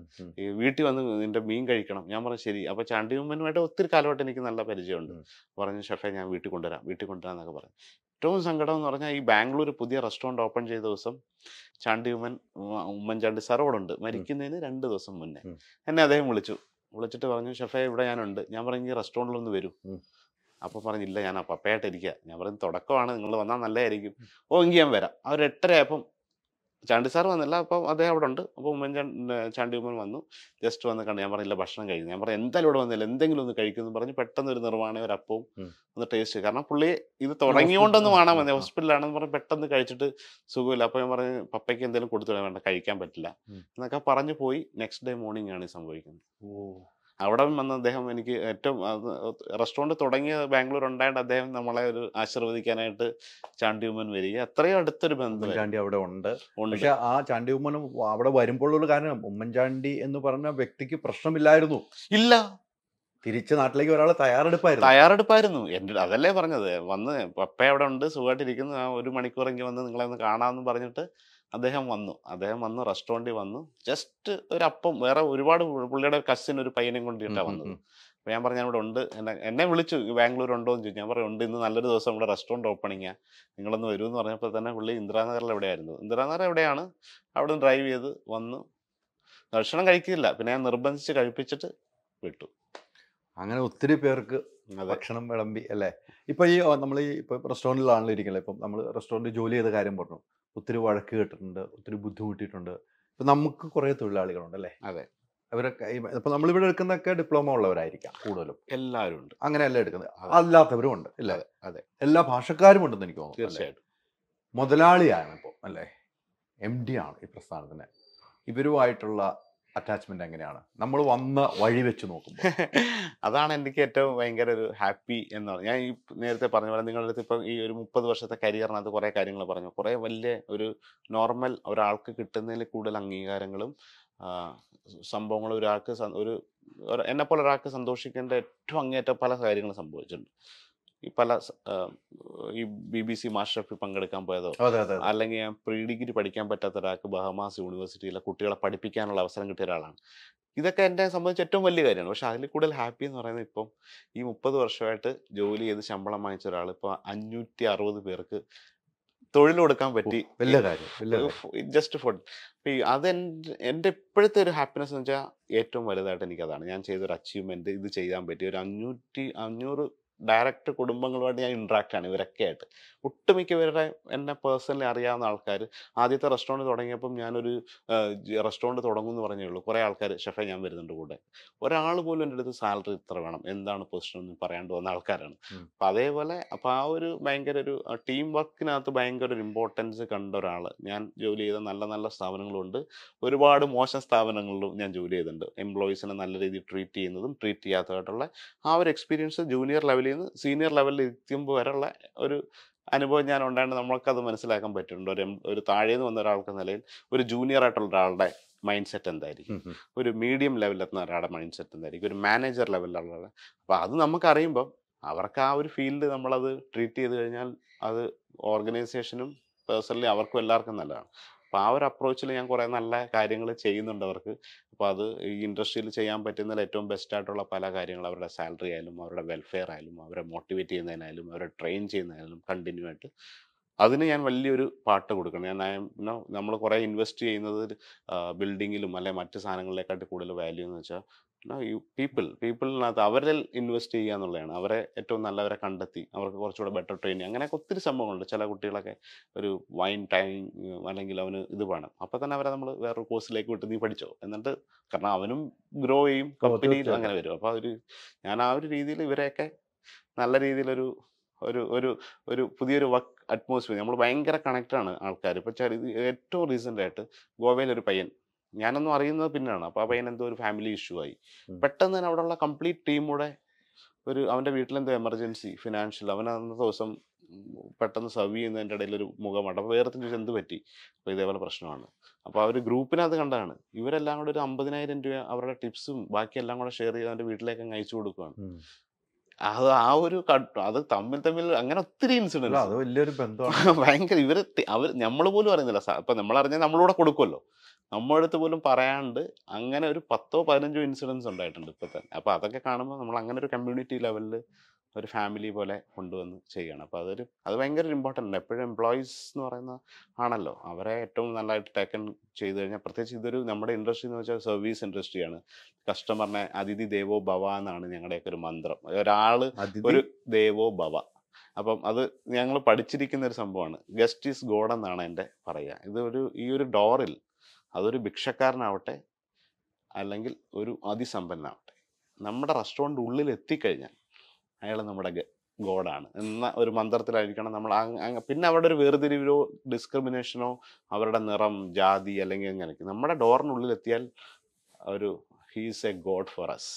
ഈ വീട്ടിൽ വന്ന് നിന്റെ മീൻ കഴിക്കണം ഞാൻ പറഞ്ഞു ശരി അപ്പോൾ ചാണ്ടി ഉമ്മനുമായിട്ട് ഒത്തിരി കാലമായിട്ട് എനിക്ക് നല്ല പരിചയമുണ്ട് പറഞ്ഞു ഷെഫെ ഞാൻ വീട്ടിൽ കൊണ്ടുവരാം വീട്ടിൽ കൊണ്ടുവരാം എന്നൊക്കെ പറഞ്ഞു ഏറ്റവും സങ്കടം എന്ന് പറഞ്ഞാൽ ഈ ബാംഗ്ലൂർ പുതിയ റെസ്റ്റോറൻറ്റ് ഓപ്പൺ ചെയ്ത ദിവസം ചാണ്ടി ഉമ്മൻ ഉമ്മൻചാണ്ടി സാർ ഉണ്ട് മരിക്കുന്നതിന് രണ്ട് ദിവസം മുന്നേ എന്നെ അദ്ദേഹം വിളിച്ചു വിളിച്ചിട്ട് പറഞ്ഞു ഷെഫെ ഇവിടെ ഞാനുണ്ട് ഞാൻ പറഞ്ഞു ഈ റെസ്റ്റോറൻറ്റിലൊന്ന് വരൂ അപ്പോൾ പറഞ്ഞില്ല ഞാൻ ആ പപ്പയായിട്ട് ഇരിക്കുക ഞാൻ പറഞ്ഞു തുടക്കമാണ് നിങ്ങൾ വന്നാൽ നല്ലതായിരിക്കും ഓ എങ്കിൽ ഞാൻ വരാം അവർ അപ്പം ചാണ്ടി സാർ വന്നില്ല അപ്പം അദ്ദേഹം അവിടെ ഉണ്ട് അപ്പോൾ ഉമ്മൻ ചാണ്ടി ഉമ്മൻ വന്നു ജസ്റ്റ് വന്ന് കണ്ടു ഞാൻ പറഞ്ഞില്ല ഭക്ഷണം കഴിക്കുന്നു ഞാൻ പറഞ്ഞു എന്തായാലും ഇവിടെ വന്നില്ല എന്തെങ്കിലും ഒന്ന് കഴിക്കുന്നു പറഞ്ഞു പെട്ടെന്ന് ഒരു നിർവ്വാണയും ഒരു അപ്പവും ഒന്ന് ടേസ്റ്റ് കാരണം പുള്ളി ഇത് തുടങ്ങിയോണ്ടൊന്ന് വേണം മതി ഹോസ്പിറ്റലാണെന്ന് പറഞ്ഞ് പെട്ടെന്ന് കഴിച്ചിട്ട് സുഖമില്ല അപ്പൊ ഞാൻ പറഞ്ഞു പപ്പയ്ക്ക് എന്തെങ്കിലും കൊടുത്തു വേണ്ട കഴിക്കാൻ പറ്റില്ല എന്നൊക്കെ പറഞ്ഞു പോയി നെക്സ്റ്റ് ഡേ മോർണിംഗ് ആണ് സംഭവിക്കുന്നത് ഓ അവിടെ വന്ന് അദ്ദേഹം എനിക്ക് ഏറ്റവും റെസ്റ്റോറൻറ്റ് തുടങ്ങിയ ബാംഗ്ലൂർ ഉണ്ടായിട്ട് അദ്ദേഹം നമ്മളെ ഒരു ആശീർവദിക്കാനായിട്ട് ഉമ്മൻ വരിക അത്രയും അടുത്തൊരു ബന്ധം ചാണ്ടി അവിടെ ഉണ്ട് പക്ഷേ ആ ഉമ്മൻ അവിടെ വരുമ്പോഴുള്ള കാരണം ഉമ്മൻചാണ്ടി എന്ന് പറഞ്ഞ വ്യക്തിക്ക് പ്രശ്നമില്ലായിരുന്നു ഇല്ല തിരിച്ച് നാട്ടിലേക്ക് ഒരാളെ തയ്യാറെടുപ്പായിരുന്നു തയ്യാറെടുപ്പായിരുന്നു എൻ്റെ അതല്ലേ പറഞ്ഞത് വന്ന് പപ്പ അവിടെ ഉണ്ട് സുഖമായിട്ടിരിക്കുന്നു ആ ഒരു മണിക്കൂറെങ്കിൽ വന്ന് നിങ്ങളെ ഒന്ന് കാണാമെന്ന് പറഞ്ഞിട്ട് അദ്ദേഹം വന്നു അദ്ദേഹം വന്നു റെസ്റ്റോറൻറ്റിൽ വന്നു ജസ്റ്റ് ഒരു അപ്പം വേറെ ഒരുപാട് പുള്ളിയുടെ കസിൻ ഒരു പയ്യനെയും കൊണ്ടിട്ടാണ് വന്നത് അപ്പം ഞാൻ പറഞ്ഞു ഇവിടെ ഉണ്ട് എന്നെ എന്നെ വിളിച്ചു ബാംഗ്ലൂർ ഉണ്ടോ എന്ന് ചോദിച്ചു ഞാൻ പറഞ്ഞു ഉണ്ട് ഇന്ന് നല്ലൊരു ദിവസം ഇവിടെ റെസ്റ്റോറൻറ്റ് ഓപ്പണിങ്ങാ നിങ്ങളൊന്ന് വരൂ എന്ന് പറഞ്ഞപ്പോൾ തന്നെ പുള്ളി ഇന്ദിരാനഗറിൽ എവിടെയായിരുന്നു ഇന്ദിരാനഗർ എവിടെയാണ് അവിടെ നിന്ന് ഡ്രൈവ് ചെയ്ത് വന്നു ഭക്ഷണം കഴിക്കില്ല പിന്നെ ഞാൻ നിർബന്ധിച്ച് കഴിപ്പിച്ചിട്ട് വിട്ടു അങ്ങനെ ഒത്തിരി പേർക്ക് ഭക്ഷണം വിളമ്പി അല്ലേ ഇപ്പൊ ഈ നമ്മൾ ഈ ഇപ്പൊ റെസ്റ്റോറൻറ്റിലാണല്ലോ ഇരിക്കുന്നത് ഇപ്പം നമ്മൾ റെസ്റ്റോറൻറ്റ് ജോലി ചെയ്ത കാര്യം പറഞ്ഞു ഒത്തിരി വഴക്ക് കേട്ടിട്ടുണ്ട് ഒത്തിരി ബുദ്ധിമുട്ടിയിട്ടുണ്ട് ഇപ്പം നമുക്ക് കുറേ തൊഴിലാളികളുണ്ട് അല്ലേ അതെ അവരൊക്കെ ഇപ്പം നമ്മളിവിടെ എടുക്കുന്നൊക്കെ ഡിപ്ലോമ ഉള്ളവരായിരിക്കാം കൂടുതലും എല്ലാവരും ഉണ്ട് അങ്ങനെയല്ല എടുക്കുന്നത് അല്ലാത്തവരും ഉണ്ട് ഇല്ല അതെ എല്ലാ ഭാഷക്കാരും ഉണ്ടെന്ന് എനിക്ക് തോന്നുന്നു തീർച്ചയായിട്ടും മുതലാളിയാണ് ഇപ്പോൾ അല്ലേ എം ഡി ആണ് ഈ പ്രസ്ഥാനത്തിന് ഇവരുമായിട്ടുള്ള അറ്റാച്ച്മെന്റ് എങ്ങനെയാണ് നമ്മൾ വന്ന വഴി വെച്ച് നോക്കുമ്പോൾ അതാണ് എനിക്ക് ഏറ്റവും ഭയങ്കര ഒരു ഹാപ്പി എന്ന് എന്നാണ് ഞാൻ ഈ നേരത്തെ പറഞ്ഞ പോലെ നിങ്ങളുടെ അടുത്ത് ഇപ്പം ഈ ഒരു മുപ്പത് വർഷത്തെ കരിയറിനകത്ത് കുറേ കാര്യങ്ങൾ പറഞ്ഞു കുറേ വലിയ ഒരു നോർമൽ ഒരാൾക്ക് കിട്ടുന്നതിൽ കൂടുതൽ അംഗീകാരങ്ങളും സംഭവങ്ങൾ ഒരാൾക്ക് ഒരു എന്നെപ്പോലെ ഒരാൾക്ക് സന്തോഷിക്കേണ്ട ഏറ്റവും അങ്ങേയറ്റം പല കാര്യങ്ങളും സംഭവിച്ചിട്ടുണ്ട് ഈ പല ഈ ബി ബി സി മാസ്റ്റർഫിൽ പങ്കെടുക്കാൻ പോയതോ അല്ലെങ്കിൽ ഞാൻ പ്രീ ഡിഗ്രി പഠിക്കാൻ പറ്റാത്ത ഒരാൾക്ക് ബഹമാസ് യൂണിവേഴ്സിറ്റിയിലെ കുട്ടികളെ പഠിപ്പിക്കാനുള്ള അവസരം കിട്ടിയ ഒരാളാണ് ഇതൊക്കെ എന്നെ സംബന്ധിച്ച് ഏറ്റവും വലിയ കാര്യമാണ് പക്ഷെ അതിൽ കൂടുതൽ ഹാപ്പി എന്ന് പറയുന്നത് ഇപ്പം ഈ മുപ്പത് വർഷമായിട്ട് ജോലി ചെയ്ത് ശമ്പളം വാങ്ങിച്ച ഒരാൾ ഇപ്പോൾ അഞ്ഞൂറ്റി അറുപത് പേർക്ക് തൊഴിൽ കൊടുക്കാൻ പറ്റി വലിയ കാര്യം ജസ്റ്റ് ഫോർ അത് എൻ്റെ ഇപ്പോഴത്തെ ഒരു ഹാപ്പിനെസ് എന്ന് വെച്ചാൽ ഏറ്റവും വലുതായിട്ട് എനിക്കതാണ് ഞാൻ ചെയ്തൊരു അച്ചീവ്മെൻറ്റ് ഇത് ചെയ്യാൻ പറ്റി ഒരു അഞ്ഞൂറ്റി അഞ്ഞൂറ് ഡയറക്റ്റ് കുടുംബങ്ങളുമായിട്ട് ഞാൻ ഇൻട്രാക്റ്റ് ആണ് ഇവരൊക്കെ ആയിട്ട് ഒട്ടുമിക്കവരുടെ എന്നെ പേഴ്സണലി അറിയാവുന്ന ആൾക്കാർ ആദ്യത്തെ റെസ്റ്റോറൻറ്റ് തുടങ്ങിയപ്പം ഞാനൊരു റെസ്റ്റോറൻറ്റ് തുടങ്ങും എന്ന് പറഞ്ഞേ ഉള്ളൂ കുറേ ആൾക്കാർ ഷെഫേ ഞാൻ വരുന്നുണ്ട് കൂടെ ഒരാൾ പോലും എൻ്റെ അടുത്ത് സാലറി ഇത്ര വേണം എന്താണ് പൊസിഷൻ എന്ന് പറയാണ്ട് വന്ന ആൾക്കാരാണ് അപ്പം അതേപോലെ അപ്പോൾ ആ ഒരു ഭയങ്കര ഒരു ടീം വർക്കിനകത്ത് ഭയങ്കര ഒരു ഇമ്പോർട്ടൻസ് കണ്ട ഒരാൾ ഞാൻ ജോലി ചെയ്ത നല്ല നല്ല സ്ഥാപനങ്ങളുണ്ട് ഒരുപാട് മോശം സ്ഥാപനങ്ങളിലും ഞാൻ ജോലി ചെയ്തിട്ടുണ്ട് എംപ്ലോയീസിനെ നല്ല രീതിയിൽ ട്രീറ്റ് ചെയ്യുന്നതും ട്രീറ്റ് ചെയ്യാത്തതായിട്ടുള്ള ആ ഒരു എക്സ്പീരിയൻസ് ജൂനിയർ ലെവലിൽ ലെവലിൽ നിന്ന് സീനിയർ ലെവലിൽ എത്തുമ്പോൾ വരെയുള്ള ഒരു അനുഭവം ഞാൻ ഉണ്ടായിരുന്നു നമ്മൾക്കത് മനസ്സിലാക്കാൻ പറ്റുന്നുണ്ട് ഒരു ഒരു നിന്ന് വന്ന ഒരാൾക്ക് നിലയിൽ ഒരു ജൂനിയർ ആയിട്ടുള്ള ഒരാളുടെ മൈൻഡ് സെറ്റ് എന്തായിരിക്കും ഒരു മീഡിയം ലെവലിൽ എത്തുന്ന ഒരാളുടെ മൈൻഡ് സെറ്റ് എന്തായിരിക്കും ഒരു മാനേജർ ലെവലിലുള്ള അപ്പോൾ അത് നമുക്കറിയുമ്പോൾ അവർക്ക് ആ ഒരു ഫീൽഡ് നമ്മളത് ട്രീറ്റ് ചെയ്ത് കഴിഞ്ഞാൽ അത് ഓർഗനൈസേഷനും പേഴ്സണലി അവർക്കും എല്ലാവർക്കും നല്ലതാണ് അപ്പോൾ ആ ഒരു അപ്രോച്ചിൽ ഞാൻ കുറേ നല്ല കാര്യങ്ങൾ ചെയ്യുന്നുണ്ട് അവർക്ക് അപ്പോൾ അത് ഈ ഇൻഡസ്ട്രിയിൽ ചെയ്യാൻ പറ്റുന്നതിൽ ഏറ്റവും ബെസ്റ്റ് ആയിട്ടുള്ള പല കാര്യങ്ങളും അവരുടെ സാലറി ആയാലും അവരുടെ വെൽഫെയർ ആയാലും അവരെ മോട്ടിവേറ്റ് ചെയ്യുന്നതിനായാലും അവരെ ട്രെയിൻ ചെയ്യുന്നതിനായാലും കണ്ടിന്യൂ ആയിട്ട് അതിന് ഞാൻ വലിയൊരു പാട്ട് കൊടുക്കണം ഞാൻ നോ നമ്മൾ കുറേ ഇൻവെസ്റ്റ് ചെയ്യുന്നത് ബിൽഡിങ്ങിലും അല്ലെങ്കിൽ മറ്റ് സാധനങ്ങളിലേക്കാട്ടി കൂടുതൽ വാല്യൂ എന്ന് വെച്ചാൽ പീപ്പിൾ പീപ്പിളിനകത്ത് അവരിൽ ഇൻവെസ്റ്റ് ചെയ്യുക എന്നുള്ളതാണ് അവരെ ഏറ്റവും നല്ലവരെ കണ്ടെത്തി അവർക്ക് കുറച്ചുകൂടെ ബെറ്റർ ട്രെയിനിങ് അങ്ങനെയൊക്കെ ഒത്തിരി സംഭവങ്ങളുണ്ട് ചില കുട്ടികളൊക്കെ ഒരു വൈൻ ടൈം അല്ലെങ്കിൽ അവന് ഇത് വേണം അപ്പം തന്നെ അവരെ നമ്മൾ വേറൊരു കോഴ്സിലേക്ക് വിട്ട് നീ പഠിച്ചോ എന്നിട്ട് കാരണം അവനും ഗ്രോ ചെയ്യും കമ്പനിയിൽ അങ്ങനെ വരും അപ്പോൾ ഒരു ഞാൻ ആ ഒരു രീതിയിൽ ഇവരെയൊക്കെ നല്ല രീതിയിലൊരു ഒരു ഒരു ഒരു പുതിയൊരു വർക്ക് അറ്റ്മോസ്ഫിയർ നമ്മൾ ഭയങ്കര കണക്റ്റാണ് ആൾക്കാർ ഇപ്പോൾ ഏറ്റവും റീസെൻ്റ് ആയിട്ട് ഗോവയിലൊരു പയ്യൻ ഞാനൊന്നും അറിയുന്നത് പിന്നെയാണ് അപ്പോൾ ആ പയ്യൻ എന്തോ ഒരു ഫാമിലി ഇഷ്യൂ ആയി പെട്ടെന്ന് തന്നെ അവിടെയുള്ള കംപ്ലീറ്റ് ടീമൂടെ ഒരു അവൻ്റെ വീട്ടിലെന്തോ എമർജൻസി ഫിനാൻഷ്യൽ അവൻ അന്നത്തെ ദിവസം പെട്ടെന്ന് സർവ് ചെയ്യുന്നതിൻ്റെ ഇടയിൽ ഒരു മുഖമാണ് അപ്പോൾ വേറെ തന്നെ എന്ത് പറ്റി അപ്പോൾ ഇതേപോലെ പ്രശ്നമാണ് അപ്പോൾ ആ ഒരു ഗ്രൂപ്പിനകത്ത് കണ്ടാണ് ഇവരെല്ലാം കൂടെ ഒരു അമ്പതിനായിരം രൂപ അവരുടെ ടിപ്സും ബാക്കി എല്ലാം കൂടെ ഷെയർ ചെയ്ത് അവൻ്റെ വീട്ടിലേക്ക് അങ്ങ് അയച്ചു കൊടുക്കുകയാണ് അത് ആ ഒരു അത് തമ്മിൽ തമ്മിൽ അങ്ങനെ ഒത്തിരി ഇൻസിഡൻസ് അത് വലിയൊരു ബന്ധമാണ് ഭയങ്കര ഇവർ അവർ നമ്മൾ പോലും അറിയുന്നില്ല ഇപ്പം നമ്മൾ അറിഞ്ഞാൽ നമ്മളൂടെ കൊടുക്കുമല്ലോ നമ്മളടുത്ത് പോലും പറയാണ്ട് അങ്ങനെ ഒരു പത്തോ പതിനഞ്ചോ ഇൻസിഡൻസ് ഉണ്ടായിട്ടുണ്ട് ഇപ്പം തന്നെ അപ്പോൾ അതൊക്കെ കാണുമ്പോൾ നമ്മൾ അങ്ങനെ ഒരു കമ്മ്യൂണിറ്റി ലെവലിൽ ഒരു ഫാമിലി പോലെ കൊണ്ടുവന്ന് ചെയ്യണം അപ്പോൾ അതൊരു അത് ഭയങ്കര ഒരു ഇമ്പോർട്ടൻ്റ് എപ്പോഴും എംപ്ലോയീസ് എന്ന് പറയുന്ന ആണല്ലോ അവരെ ഏറ്റവും നല്ലതായിട്ട് ടേക്കൺ ചെയ്തു കഴിഞ്ഞാൽ പ്രത്യേകിച്ച് ഇതൊരു നമ്മുടെ ഇൻഡസ്ട്രി എന്ന് വെച്ചാൽ സർവീസ് ഇൻഡസ്ട്രിയാണ് കസ്റ്റമറിനെ അതിഥി ദേവോ ഭവ എന്നാണ് ഞങ്ങളുടെയൊക്കെ ഒരു മന്ത്രം ഒരാൾ ഒരു ദേവോ ഭവ അപ്പം അത് ഞങ്ങൾ പഠിച്ചിരിക്കുന്ന ഒരു സംഭവമാണ് ഗസ്റ്റ് ഈസ് ഗോഡ് എന്നാണ് എൻ്റെ പറയുക ഇത് ഒരു ഈ ഒരു ഡോറിൽ അതൊരു ഭിക്ഷക്കാരനാവട്ടെ അല്ലെങ്കിൽ ഒരു അതിസമ്പന്നാവട്ടെ നമ്മുടെ റെസ്റ്റോറൻറ്റ് ഉള്ളിൽ എത്തിക്കഴിഞ്ഞാൽ അയാൾ നമ്മുടെ ഗോഡാണ് എന്ന ഒരു മന്ത്രത്തിലായിരിക്കണം നമ്മൾ പിന്നെ അവിടെ ഒരു വേർതിരിവിലോ ഡിസ്ക്രിമിനേഷനോ അവരുടെ നിറം ജാതി അല്ലെങ്കിൽ അങ്ങനെയൊക്കെ നമ്മുടെ ഡോറിനുള്ളിൽ എത്തിയാൽ ഒരു he's a god for us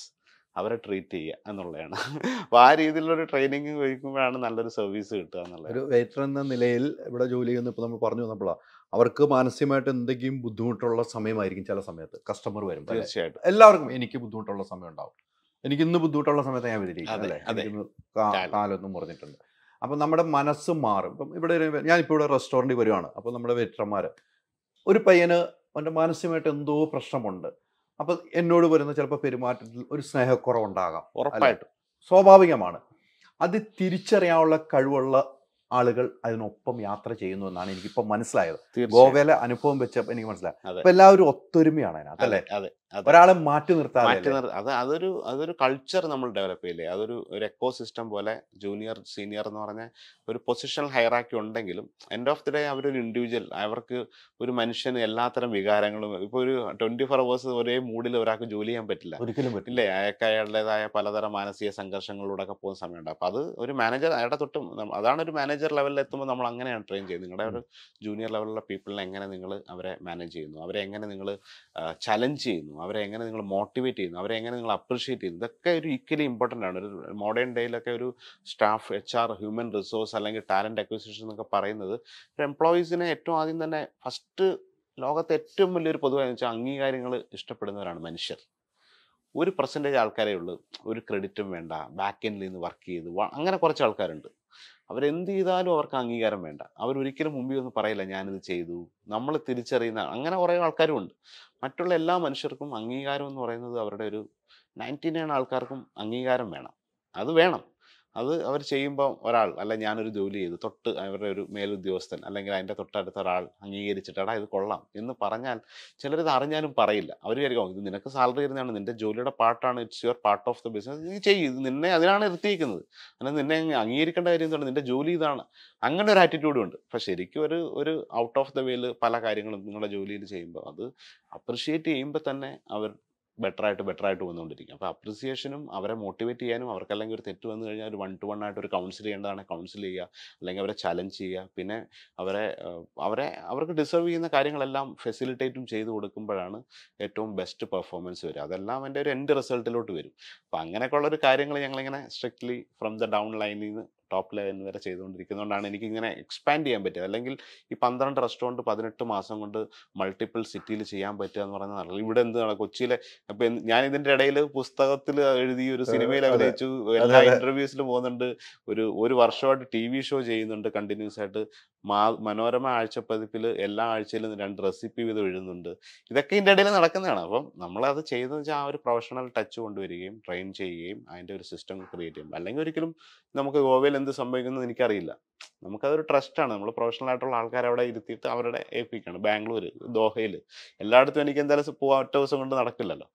അവരെ ട്രീറ്റ് ചെയ്യുക എന്നുള്ളതാണ് അപ്പോൾ ആ രീതിയിലുള്ളൊരു ട്രെയിനിങ് കഴിക്കുമ്പോഴാണ് നല്ലൊരു സർവീസ് കിട്ടുക എന്നുള്ളത് ഒരു വെയിറ്റർ എന്ന നിലയിൽ ഇവിടെ ജോലി ചെയ്യുന്ന ഇപ്പോൾ നമ്മൾ പറഞ്ഞു വന്നപ്പോഴാണ് അവർക്ക് മാനസികമായിട്ട് എന്തെങ്കിലും ബുദ്ധിമുട്ടുള്ള സമയമായിരിക്കും ചില സമയത്ത് കസ്റ്റമർ വരും തീർച്ചയായിട്ടും എല്ലാവർക്കും എനിക്ക് ബുദ്ധിമുട്ടുള്ള സമയം ഉണ്ടാവും എനിക്ക് ഇന്ന് ബുദ്ധിമുട്ടുള്ള സമയത്ത് ഞാൻ വരിയിരിക്കും കാലൊന്നും പറഞ്ഞിട്ടുണ്ട് അപ്പം നമ്മുടെ മനസ്സ് മാറും ഇപ്പം ഇവിടെ ഞാനിപ്പോൾ ഇവിടെ റെസ്റ്റോറൻറ്റിൽ വരുവാണ് അപ്പോൾ നമ്മുടെ വെയിറ്റർമാർ ഒരു പയ്യന് അവൻ്റെ മാനസികമായിട്ട് എന്തോ പ്രശ്നമുണ്ട് അപ്പം എന്നോട് വരുന്ന ചിലപ്പോൾ പെരുമാറ്റത്തിൽ ഒരു സ്നേഹക്കുറവുണ്ടാകാം ഉറപ്പായിട്ടും സ്വാഭാവികമാണ് അത് തിരിച്ചറിയാനുള്ള കഴിവുള്ള ആളുകൾ അതിനൊപ്പം യാത്ര ചെയ്യുന്നു എന്നാണ് എനിക്കിപ്പോൾ മനസ്സിലായത് ഗോവയിലെ അനുഭവം വെച്ചപ്പോൾ എനിക്ക് മനസ്സിലായത് അപ്പം എല്ലാവരും ഒത്തൊരുമയാണ് അതിനകത്ത് അല്ലേ ഒരാളെ മാറ്റി നിർത്താൻ അത് അതൊരു അതൊരു കൾച്ചർ നമ്മൾ ഡെവലപ്പ് ചെയ്യില്ലേ അതൊരു ഒരു എക്കോ സിസ്റ്റം പോലെ ജൂനിയർ സീനിയർ എന്ന് പറഞ്ഞ ഒരു പൊസിഷണൽ ഹയറാക്കി ഉണ്ടെങ്കിലും എൻഡ് ഓഫ് ദി ഡേ അവരൊരു ഇൻഡിവിജ്വൽ അവർക്ക് ഒരു മനുഷ്യന് എല്ലാത്തരം വികാരങ്ങളും ഇപ്പോൾ ഒരു ട്വൻറ്റി ഫോർ അവേഴ്സ് ഒരേ മൂഡിൽ ഒരാൾക്ക് ജോലി ചെയ്യാൻ പറ്റില്ല ഒരിക്കലും പറ്റില്ലേ അയാൾക്ക് അയാളുടേതായ പലതരം മാനസിക സംഘർഷങ്ങളിലൂടെ ഒക്കെ പോകുന്ന സമയമുണ്ട് അപ്പോൾ അത് ഒരു മാനേജർ അയാളുടെ തൊട്ടും അതാണ് ഒരു മാനേജർ ലെവലിൽ എത്തുമ്പോൾ നമ്മൾ അങ്ങനെയാണ് ട്രെയിൻ ചെയ്യുന്നത് നിങ്ങളുടെ ഒരു ജൂനിയർ ലെവലിലുള്ള പീപ്പിളിനെ എങ്ങനെ നിങ്ങൾ അവരെ മാനേജ് ചെയ്യുന്നു അവരെ എങ്ങനെ നിങ്ങൾ ചലഞ്ച് ചെയ്യുന്നു അവരെ എങ്ങനെ നിങ്ങൾ മോട്ടിവേറ്റ് ചെയ്യുന്നു അവരെ എങ്ങനെ നിങ്ങൾ അപ്രീഷിയേറ്റ് ചെയ്യുന്നു ഇതൊക്കെ ഒരു ഇക്വലി ഇമ്പോർട്ടൻ്റ് ആണ് ഒരു മോഡേൺ ഡേയിലൊക്കെ ഒരു staff H R human resource അല്ലെങ്കിൽ ടാലൻറ്റ് അക്വിസിഷൻ എന്നൊക്കെ പറയുന്നത് എംപ്ലോയീസിനെ ഏറ്റവും ആദ്യം തന്നെ ഫസ്റ്റ് ലോകത്തെ ഏറ്റവും വലിയൊരു പൊതുവായെന്ന് വെച്ചാൽ അംഗീകാരങ്ങൾ ഇഷ്ടപ്പെടുന്നവരാണ് മനുഷ്യർ ഒരു പെർസെൻറ്റേജ് ആൾക്കാരേ ഉള്ളൂ ഒരു ക്രെഡിറ്റും വേണ്ട ബാക്ക് എൻഡിൽ നിന്ന് വർക്ക് ചെയ്ത് അങ്ങനെ കുറച്ച് ആൾക്കാരുണ്ട് അവരെന്ത് ചെയ്താലും അവർക്ക് അംഗീകാരം വേണ്ട അവരൊരിക്കലും മുമ്പിൽ ഒന്നും പറയില്ല ഞാനിത് ചെയ്തു നമ്മൾ തിരിച്ചറിയുന്ന അങ്ങനെ കുറേ ആൾക്കാരും ഉണ്ട് മറ്റുള്ള എല്ലാ മനുഷ്യർക്കും അംഗീകാരം എന്ന് പറയുന്നത് അവരുടെ ഒരു നയൻറ്റി നയൻ ആൾക്കാർക്കും അംഗീകാരം വേണം അത് വേണം അത് അവർ ചെയ്യുമ്പോൾ ഒരാൾ അല്ല ഞാനൊരു ജോലി ചെയ്തു തൊട്ട് അവരുടെ ഒരു മേലുദ്യോഗസ്ഥൻ അല്ലെങ്കിൽ അതിൻ്റെ തൊട്ടടുത്ത ഒരാൾ അംഗീകരിച്ചിട്ടടാ ഇത് കൊള്ളാം എന്ന് പറഞ്ഞാൽ ചിലരിത് അറിഞ്ഞാലും പറയില്ല അവർ വിചാരിക്കും ഇത് നിനക്ക് സാലറി തരുന്നതാണ് നിൻ്റെ ജോലിയുടെ പാർട്ടാണ് it's your part of the business നീ ചെയ്യും ഇത് നിന്നെ അതിനാണ് എത്തിയിരിക്കുന്നത് അല്ലെങ്കിൽ നിന്നെ അംഗീകരിക്കേണ്ട കാര്യം എന്താണ് നിൻ്റെ ജോലി ഇതാണ് അങ്ങനെ ഒരു ആറ്റിറ്റ്യൂഡും ഉണ്ട് പക്ഷെ ശരിക്കും ഒരു ഒരു ഔട്ട് ഓഫ് ദ വേയിൽ പല കാര്യങ്ങളും നിങ്ങളുടെ ജോലിയിൽ ചെയ്യുമ്പോൾ അത് അപ്രിഷിയേറ്റ് ചെയ്യുമ്പോൾ തന്നെ അവർ ബെറ്റർ ആയിട്ട് ബെറ്റർ ആയിട്ട് വന്നുകൊണ്ടിരിക്കും അപ്പോൾ അപ്രിസിയേഷനും അവരെ മോട്ടിവേറ്റ് ചെയ്യാനും അവർക്കല്ലെങ്കിൽ ഒരു തെറ്റ് വന്നു കഴിഞ്ഞാൽ ഒരു വൺ ടു വൺ ആയിട്ട് ഒരു കൗൺസിൽ ചെയ്യേണ്ടതാണ് കൗൺസിൽ ചെയ്യുക അല്ലെങ്കിൽ അവരെ ചലഞ്ച് ചെയ്യുക പിന്നെ അവരെ അവരെ അവർക്ക് ഡിസർവ് ചെയ്യുന്ന കാര്യങ്ങളെല്ലാം ഫെസിലിറ്റേറ്റും ചെയ്തു കൊടുക്കുമ്പോഴാണ് ഏറ്റവും ബെസ്റ്റ് പെർഫോമൻസ് വരിക അതെല്ലാം എൻ്റെ ഒരു എൻഡ് റിസൾട്ടിലോട്ട് വരും അപ്പോൾ അങ്ങനെയൊക്കെ ഉള്ളൊരു കാര്യങ്ങൾ ഞങ്ങളിങ്ങനെ സ്ട്രിക്ട്ലി ഫ്രം ദ ഡൗൺ ലൈനിൽ നിന്ന് ടോപ്പ് ലെവൽ വരെ ചെയ്തുകൊണ്ടിരിക്കുന്നതുകൊണ്ടാണ് എനിക്ക് ഇങ്ങനെ എക്സ്പാൻഡ് ചെയ്യാൻ പറ്റുക അല്ലെങ്കിൽ ഈ പന്ത്രണ്ട് റെസ്റ്റോറൻറ്റ് പതിനെട്ട് മാസം കൊണ്ട് മൾട്ടിപ്പിൾ സിറ്റിയിൽ ചെയ്യാൻ പറ്റുക എന്ന് നല്ല ഇവിടെ എന്ത് കൊച്ചിയിലെ അപ്പോൾ ഞാൻ ഇതിൻ്റെ ഇടയിൽ പുസ്തകത്തിൽ എഴുതി ഒരു സിനിമയിൽ അഭിനയിച്ചു എല്ലാ ഇൻ്റർവ്യൂസിൽ പോകുന്നുണ്ട് ഒരു ഒരു വർഷമായിട്ട് ടി വി ഷോ ചെയ്യുന്നുണ്ട് കണ്ടിന്യൂസ് ആയിട്ട് മാ മനോരമ പതിപ്പിൽ എല്ലാ ആഴ്ചയിലും രണ്ട് റെസിപ്പി വീതം എഴുതുന്നുണ്ട് ഇതൊക്കെ ഇതിൻ്റെ ഇടയിൽ നടക്കുന്നതാണ് അപ്പം നമ്മളത് ചെയ്തതെന്ന് വെച്ചാൽ ആ ഒരു പ്രൊഫഷണൽ ടച്ച് കൊണ്ടുവരികയും ട്രെയിൻ ചെയ്യുകയും അതിൻ്റെ ഒരു സിസ്റ്റം ക്രിയേറ്റ് ചെയ്യും അല്ലെങ്കിൽ ഒരിക്കലും നമുക്ക് ഗോവയിൽ എന്ത് സംഭവിക്കുന്നത് എനിക്കറിയില്ല നമുക്കതൊരു ട്രസ്റ്റാണ് നമ്മൾ പ്രൊഫഷണൽ ആയിട്ടുള്ള ആൾക്കാരെ അവിടെ ഇരുത്തിയിട്ട് അവരുടെ ഏൽപ്പിക്കുകയാണ് ബാംഗ്ലൂർ ദോഹയിൽ എല്ലായിടത്തും എനിക്ക് എന്തായാലും പോകാൻ ഒറ്റ ദിവസം കൊണ്ട് നടക്കില്ലല്ലോ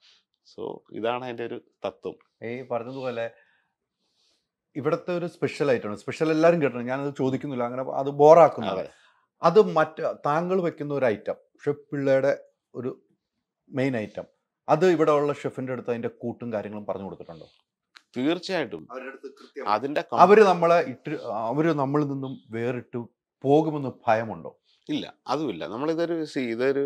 സോ ഇതാണ് അതിൻ്റെ ഒരു തത്വം ഈ പറഞ്ഞതുപോലെ ഇവിടുത്തെ ഒരു സ്പെഷ്യൽ ആയിട്ടാണ് സ്പെഷ്യൽ എല്ലാവരും കേട്ടോ ഞാനത് ചോദിക്കുന്നില്ല അങ്ങനെ അത് ബോറാക്കുന്നു അത് മറ്റ് താങ്കൾ വെക്കുന്ന ഒരു ഐറ്റം ഷെഫ് പിള്ളയുടെ ഒരു മെയിൻ ഐറ്റം അത് ഇവിടെ ഉള്ള ഷെഫിൻ്റെ അടുത്ത് അതിൻ്റെ കൂട്ടും കാര്യങ്ങളും പറഞ്ഞു കൊടുത്തിട്ടുണ്ടോ തീർച്ചയായിട്ടും അതിന്റെ അവര് നമ്മളെ ഇട്ട് അവര് നമ്മളിൽ നിന്നും വേറിട്ട് പോകുമെന്ന് ഭയമുണ്ടോ ഇല്ല അതുമില്ല നമ്മളിതൊരു സി ഇതൊരു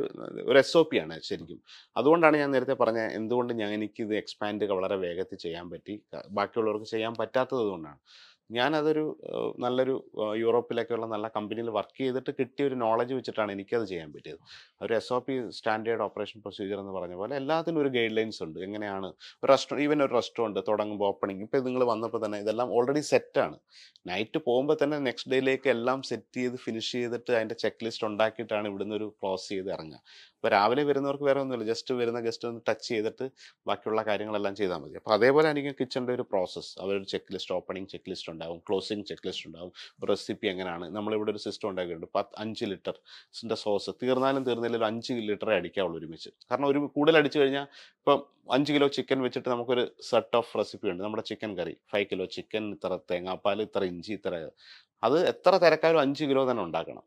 ഒരു എസ് ഒ പി ആണ് ശരിക്കും അതുകൊണ്ടാണ് ഞാൻ നേരത്തെ പറഞ്ഞ എന്തുകൊണ്ട് ഞാൻ എനിക്കിത് എക്സ്പാൻഡ് വളരെ വേഗത്തിൽ ചെയ്യാൻ പറ്റി ബാക്കിയുള്ളവർക്ക് ചെയ്യാൻ പറ്റാത്തത് കൊണ്ടാണ് ഞാനതൊരു നല്ലൊരു യൂറോപ്പിലൊക്കെയുള്ള നല്ല കമ്പനിയിൽ വർക്ക് ചെയ്തിട്ട് കിട്ടിയ ഒരു നോളജ് വെച്ചിട്ടാണ് എനിക്കത് ചെയ്യാൻ പറ്റിയത് ഒരു S O P standard operation procedure എന്ന് പറഞ്ഞ പോലെ എല്ലാത്തിനും ഒരു ഗൈഡ് ലൈൻസ് ഉണ്ട് എങ്ങനെയാണ് ഒരു റെസ്റ്റോറൻറ്റ് ഈവൻ ഒരു റെസ്റ്റോറൻറ്റ് തുടങ്ങുമ്പോൾ ഓപ്പണിംഗ് ഇപ്പോൾ നിങ്ങൾ വന്നപ്പോൾ തന്നെ ഇതെല്ലാം ഓൾറെഡി സെറ്റാണ് നൈറ്റ് പോകുമ്പോൾ തന്നെ നെക്സ്റ്റ് ഡേയിലേക്ക് എല്ലാം സെറ്റ് ചെയ്ത് ഫിനിഷ് ചെയ്തിട്ട് അതിൻ്റെ ചെക്ക് ലിസ്റ്റ് ഉണ്ടാക്കിയിട്ടാണ് ഇവിടുന്ന് ഒരു ക്ലോസ് ചെയ്ത് ഇറങ്ങുക അപ്പോൾ രാവിലെ വരുന്നവർക്ക് വേറെ ഒന്നുമില്ല ജസ്റ്റ് വരുന്ന ഗസ്റ്റ് ഒന്ന് ടച്ച് ചെയ്തിട്ട് ബാക്കിയുള്ള കാര്യങ്ങളെല്ലാം ചെയ്താൽ മതി അപ്പോൾ അതേപോലെ എനിക്ക് കിച്ചണിൻ്റെ ഒരു പ്രോസസ്സ് അവരൊരു check list opening check list ഉണ്ട് ഉണ്ടാവും ക്ലോസിങ് ചെക്ക് ലിസ്റ്റ് ഉണ്ടാവും റെസിപ്പി എങ്ങനെയാണ് നമ്മളിവിടെ ഒരു സിസ്റ്റം ഉണ്ടാക്കിയിട്ടുണ്ട് പത്ത് അഞ്ച് ലിറ്ററിൻ്റെ സോസ് തീർന്നാലും തീർന്നില്ല ഒരു അഞ്ച് ലിറ്ററേ അടിക്കാവുള്ളൂ ഒരുമിച്ച് കാരണം ഒരു കൂടുതൽ അടിച്ചു കഴിഞ്ഞാൽ ഇപ്പം അഞ്ച് കിലോ ചിക്കൻ വെച്ചിട്ട് നമുക്കൊരു സെറ്റ് ഓഫ് റെസിപ്പി ഉണ്ട് നമ്മുടെ chicken curry five kilo chicken ഇത്ര തേങ്ങാപ്പാൽ ഇത്ര ഇഞ്ചി ഇത്ര അത് എത്ര തിരക്കായാലും അഞ്ച് കിലോ തന്നെ ഉണ്ടാക്കണം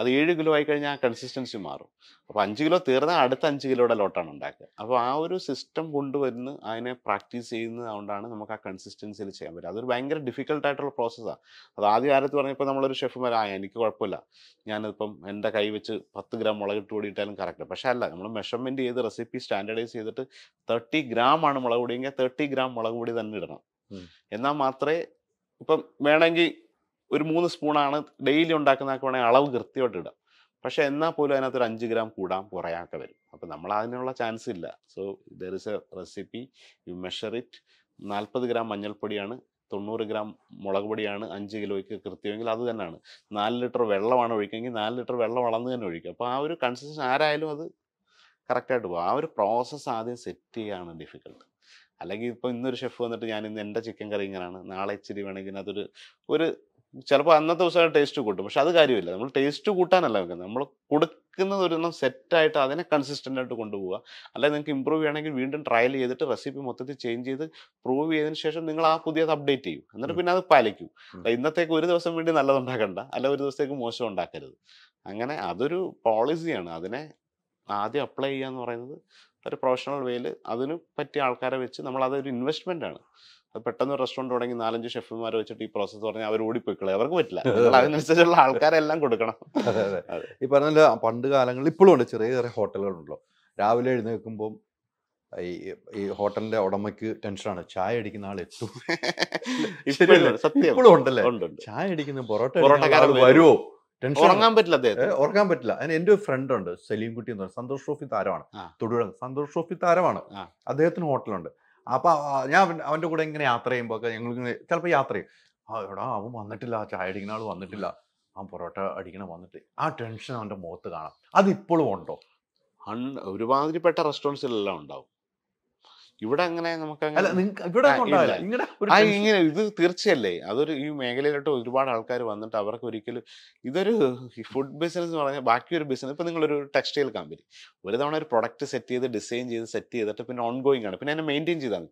അത് ഏഴ് കിലോ ആയി കഴിഞ്ഞാൽ ആ കൺസിസ്റ്റൻസി മാറും അപ്പോൾ അഞ്ച് കിലോ തീർന്നാൽ അടുത്ത അഞ്ച് കിലോയുടെ ലോട്ടാണ് ഉണ്ടാക്കുക അപ്പോൾ ആ ഒരു സിസ്റ്റം കൊണ്ടുവരുന്ന അതിനെ പ്രാക്ടീസ് ചെയ്യുന്നതുകൊണ്ടാണ് നമുക്ക് ആ കൺസിസ്റ്റൻസിയിൽ ചെയ്യാൻ പറ്റുക അതൊരു ഭയങ്കര ഡിഫിക്കൽട്ടായിട്ടുള്ള പ്രോസസ്സാണ് അത് ആദ്യ കാലത്ത് പറഞ്ഞപ്പോൾ നമ്മളൊരു ഷെഫ് വരാം ആ എനിക്ക് കുഴപ്പമില്ല ഞാനിപ്പം എൻ്റെ കൈ വെച്ച് പത്ത് ഗ്രാം മുളകിട്ട് കൂടിയിട്ടാലും കറക്റ്റ് പക്ഷേ അല്ല നമ്മൾ മെഷർമെൻറ്റ് ചെയ്ത് റെസിപ്പി സ്റ്റാൻഡേർഡൈസ് ചെയ്തിട്ട് തേർട്ടി ഗ്രാം ആണ് മുളക് പൊടിയെങ്കിൽ തേർട്ടി ഗ്രാം മുളക് പൊടി തന്നെ ഇടണം എന്നാൽ മാത്രമേ ഇപ്പം വേണമെങ്കിൽ ഒരു മൂന്ന് സ്പൂണാണ് ഡെയിലി ഉണ്ടാക്കുന്നതൊക്കെ വേണമെങ്കിൽ അളവ് കൃത്യമായിട്ട് ഇടാം പക്ഷേ എന്നാൽ പോലും അതിനകത്ത് ഒരു അഞ്ച് ഗ്രാം കൂടാം കുറയാക്കെ വരും അപ്പോൾ നമ്മൾ അതിനുള്ള ചാൻസ് ഇല്ല so there is a recipe you measure it നാൽപ്പത് ഗ്രാം മഞ്ഞൾപ്പൊടിയാണ് തൊണ്ണൂറ് ഗ്രാം മുളക് പൊടിയാണ് അഞ്ച് കിലോയ്ക്ക് കൃത്യമെങ്കിൽ അത് തന്നെയാണ് നാല് ലിറ്റർ വെള്ളമാണ് ഒഴിക്കുമെങ്കിൽ നാല് ലിറ്റർ വെള്ളം അളന്ന് തന്നെ ഒഴിക്കുക അപ്പോൾ ആ ഒരു കൺസിസ്റ്റൻസ് ആരായാലും അത് കറക്റ്റായിട്ട് പോകും ആ ഒരു പ്രോസസ്സ് ആദ്യം സെറ്റ് ചെയ്യുകയാണ് ഡിഫിക്കൽട്ട് അല്ലെങ്കിൽ ഇപ്പോൾ ഇന്നൊരു ഷെഫ് വന്നിട്ട് ഞാൻ ഇന്ന് എൻ്റെ ചിക്കൻ കറി ഇങ്ങനെയാണ് നാളെ ഇച്ചിരി വേണമെങ്കിൽ അതൊരു ഒരു ചിലപ്പോൾ അന്നത്തെ ദിവസം ടേസ്റ്റ് കൂട്ടും പക്ഷെ അത് കാര്യമില്ല നമ്മൾ ടേസ്റ്റ് കൂട്ടാനല്ല വെക്കുന്നത് നമ്മൾ കൊടുക്കുന്നത് ഒരെണ്ണം സെറ്റായിട്ട് അതിനെ കൺസിസ്റ്റൻ്റ് ആയിട്ട് കൊണ്ടുപോവുക അല്ലെങ്കിൽ നിങ്ങൾക്ക് ഇമ്പ്രൂവ് ചെയ്യണമെങ്കിൽ വീണ്ടും ട്രയൽ ചെയ്തിട്ട് റെസിപ്പി മൊത്തത്തിൽ ചേഞ്ച് ചെയ്ത് പ്രൂവ് ചെയ്തതിന് ശേഷം നിങ്ങൾ ആ പുതിയത് അപ്ഡേറ്റ് ചെയ്യും എന്നിട്ട് പിന്നെ അത് പാലിക്കും ഇന്നത്തേക്ക് ഒരു ദിവസം വേണ്ടി നല്ലതുണ്ടാക്കണ്ട അല്ല ഒരു ദിവസത്തേക്ക് മോശം ഉണ്ടാക്കരുത് അങ്ങനെ അതൊരു പോളിസിയാണ് അതിനെ ആദ്യം അപ്ലൈ ചെയ്യുക എന്ന് പറയുന്നത് ഒരു പ്രൊഫഷണൽ വേയിൽ അതിന് പറ്റിയ ആൾക്കാരെ വെച്ച് നമ്മൾ അതൊരു ഇൻവെസ്റ്റ്മെൻ്റ് ആണ് അത് പെട്ടെന്ന് റെസ്റ്റോറൻറ്റ് തുടങ്ങി നാലഞ്ച് ഷെഫുമാരെ വെച്ചിട്ട് ഈ പ്രോസസ്സ് പറഞ്ഞാൽ അവർ ഓടിപ്പോയിക്കളെ അവർക്ക് പറ്റില്ല അതിനനുസരിച്ചുള്ള ആൾക്കാരെല്ലാം കൊടുക്കണം അതെ അതെ ഈ പറഞ്ഞ പണ്ട് കാലങ്ങളിൽ ഇപ്പോഴും ഉണ്ട് ചെറിയ ചെറിയ ഹോട്ടലുകളുണ്ടല്ലോ രാവിലെ എഴുന്നേൽക്കുമ്പോൾ ഈ ഈ ഹോട്ടലിന്റെ ഉടമയ്ക്ക് ടെൻഷനാണ് ചായ അടിക്കുന്ന ആൾ എത്തും ഇപ്പോഴും ഉണ്ടല്ലേ ചായ അടിക്കുന്ന പൊറോട്ട പൊറോട്ടക്കാരൻ വരുമോ ഉറങ്ങാൻ പറ്റില്ല അദ്ദേഹത്തിന് പറ്റില്ല അതിന് എന്റെ ഒരു ഫ്രണ്ട് ഉണ്ട് സലീം കുട്ടി എന്ന് പറയുന്നത് സന്തോഷ് ട്രോഫി താരമാണ് തൊടുപുഴ സന്തോഷ് ട്രോഫി താരമാണ് അദ്ദേഹത്തിന് ഹോട്ടലുണ്ട് അപ്പോൾ ഞാൻ അവൻ്റെ കൂടെ ഇങ്ങനെ യാത്ര ചെയ്യുമ്പോൾ ഒക്കെ ഞങ്ങൾ ചിലപ്പോൾ യാത്ര ചെയ്യും ആ എടാ അവൻ വന്നിട്ടില്ല ചായ അടിക്കുന്ന ആൾ വന്നിട്ടില്ല ആ പൊറോട്ട അടിക്കണ വന്നിട്ട് ആ ടെൻഷൻ അവൻ്റെ മുഖത്ത് കാണാം അതിപ്പോഴും ഉണ്ടോ ഒരുമാതിരിപ്പെട്ട റെസ്റ്റോറൻസിലെല്ലാം ഉണ്ടാവും ഇവിടെ അങ്ങനെ നമുക്ക് ഇങ്ങനെ ഇത് തീർച്ചയല്ലേ അതൊരു ഈ മേഖലയിലോട്ട് ഒരുപാട് ആൾക്കാർ വന്നിട്ട് അവർക്ക് ഒരിക്കലും ഇതൊരു ഫുഡ് ബിസിനസ് എന്ന് പറഞ്ഞാൽ ബാക്കി ഒരു ബിസിനസ് ഇപ്പൊ നിങ്ങളൊരു ടെക്സ്റ്റൈൽ കമ്പനി ഒരു തവണ ഒരു പ്രൊഡക്റ്റ് സെറ്റ് ചെയ്ത് ഡിസൈൻ ചെയ്ത് സെറ്റ് ചെയ്തിട്ട് പിന്നെ ഓൺ ഗോയിങ് ആണ് പിന്നെ അതിനെ മെയിൻറ്റെയിൻ ചെയ്താൽ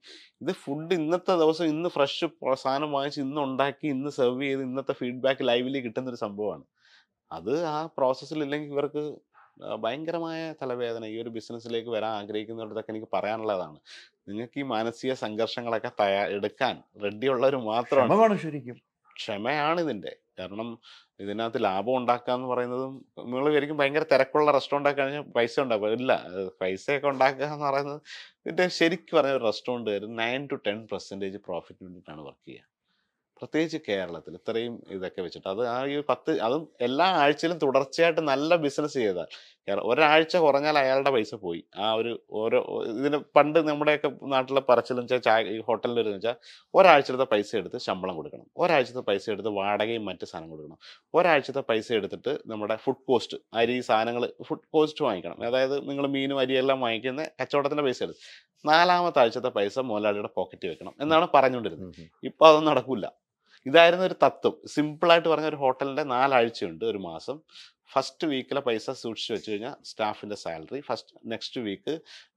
ഇത് ഫുഡ് ഇന്നത്തെ ദിവസം ഇന്ന് ഫ്രഷ് സാധനം വാങ്ങിച്ച് ഇന്ന് ഉണ്ടാക്കി ഇന്ന് സെർവ് ചെയ്ത് ഇന്നത്തെ ഫീഡ്ബാക്ക് ലൈവിൽ കിട്ടുന്ന ഒരു സംഭവമാണ് അത് ആ പ്രോസസ്സിൽ ഇല്ലെങ്കിൽ ഇവർക്ക് ഭയങ്കരമായ തലവേദന ഈ ഒരു ബിസിനസ്സിലേക്ക് വരാൻ ആഗ്രഹിക്കുന്നവരുടെ എനിക്ക് പറയാനുള്ളതാണ് നിങ്ങൾക്ക് ഈ മാനസിക സംഘർഷങ്ങളൊക്കെ തയ്യാ എടുക്കാൻ റെഡിയുള്ളവർ മാത്രമാണ് ശരിക്കും ക്ഷമയാണ് ഇതിൻ്റെ കാരണം ഇതിനകത്ത് ലാഭം ഉണ്ടാക്കുക എന്ന് പറയുന്നതും നിങ്ങൾ ശരിക്കും ഭയങ്കര തിരക്കുള്ള റെസ്റ്റോറൻ്റ് ഒക്കെ കഴിഞ്ഞാൽ പൈസ ഉണ്ടാക്കുക ഇല്ല പൈസയൊക്കെ ഉണ്ടാക്കുക എന്ന് പറയുന്നത് ഇതിൻ്റെ ശരിക്കും പറഞ്ഞ ഒരു റെസ്റ്റോറൻറ്റ് ഒരു നയൻ ടു ടെൻ പെർസെൻറ്റേജ് പ്രോഫിറ്റിന് വേണ്ടിയിട്ടാണ് വർക്ക് ചെയ്യുക പ്രത്യേകിച്ച് കേരളത്തിൽ ഇത്രയും ഇതൊക്കെ വെച്ചിട്ട് അത് ആ ഈ പത്ത് അതും എല്ലാ ആഴ്ചയിലും തുടർച്ചയായിട്ട് നല്ല ബിസിനസ് ചെയ്താൽ ഒരാഴ്ച കുറഞ്ഞാൽ അയാളുടെ പൈസ പോയി ആ ഒരു ഓരോ ഇതിന് പണ്ട് നമ്മുടെയൊക്കെ നാട്ടിലെ പറച്ചിലെന്ന് വെച്ചാൽ ചായ ഈ ഹോട്ടലിൽ വരുന്ന വെച്ചാൽ ഒരാഴ്ചത്തെ പൈസ എടുത്ത് ശമ്പളം കൊടുക്കണം ഒരാഴ്ചത്തെ പൈസ എടുത്ത് വാടകയും മറ്റ് സാധനം കൊടുക്കണം ഒരാഴ്ചത്തെ പൈസ എടുത്തിട്ട് നമ്മുടെ ഫുഡ് കോസ്റ്റ് അരി സാധനങ്ങൾ ഫുഡ് കോസ്റ്റ് വാങ്ങിക്കണം അതായത് നിങ്ങൾ മീനും അരിയെല്ലാം വാങ്ങിക്കുന്ന കച്ചവടത്തിൻ്റെ പൈസ എടുത്ത് നാലാമത്തെ ആഴ്ചത്തെ പൈസ മുതലാളിയുടെ പോക്കറ്റിൽ വെക്കണം എന്നാണ് പറഞ്ഞുകൊണ്ടിരുന്നത് ഇപ്പൊ അതൊന്നും നടക്കില്ല ഇതായിരുന്നു ഒരു തത്വം സിമ്പിളായിട്ട് പറഞ്ഞ ഒരു ഹോട്ടലിന്റെ നാലാഴ്ചയുണ്ട് ഒരു മാസം ഫസ്റ്റ് വീക്കിലെ പൈസ സൂക്ഷിച്ച് വെച്ച് കഴിഞ്ഞാൽ സ്റ്റാഫിൻ്റെ സാലറി ഫസ്റ്റ് നെക്സ്റ്റ് വീക്ക്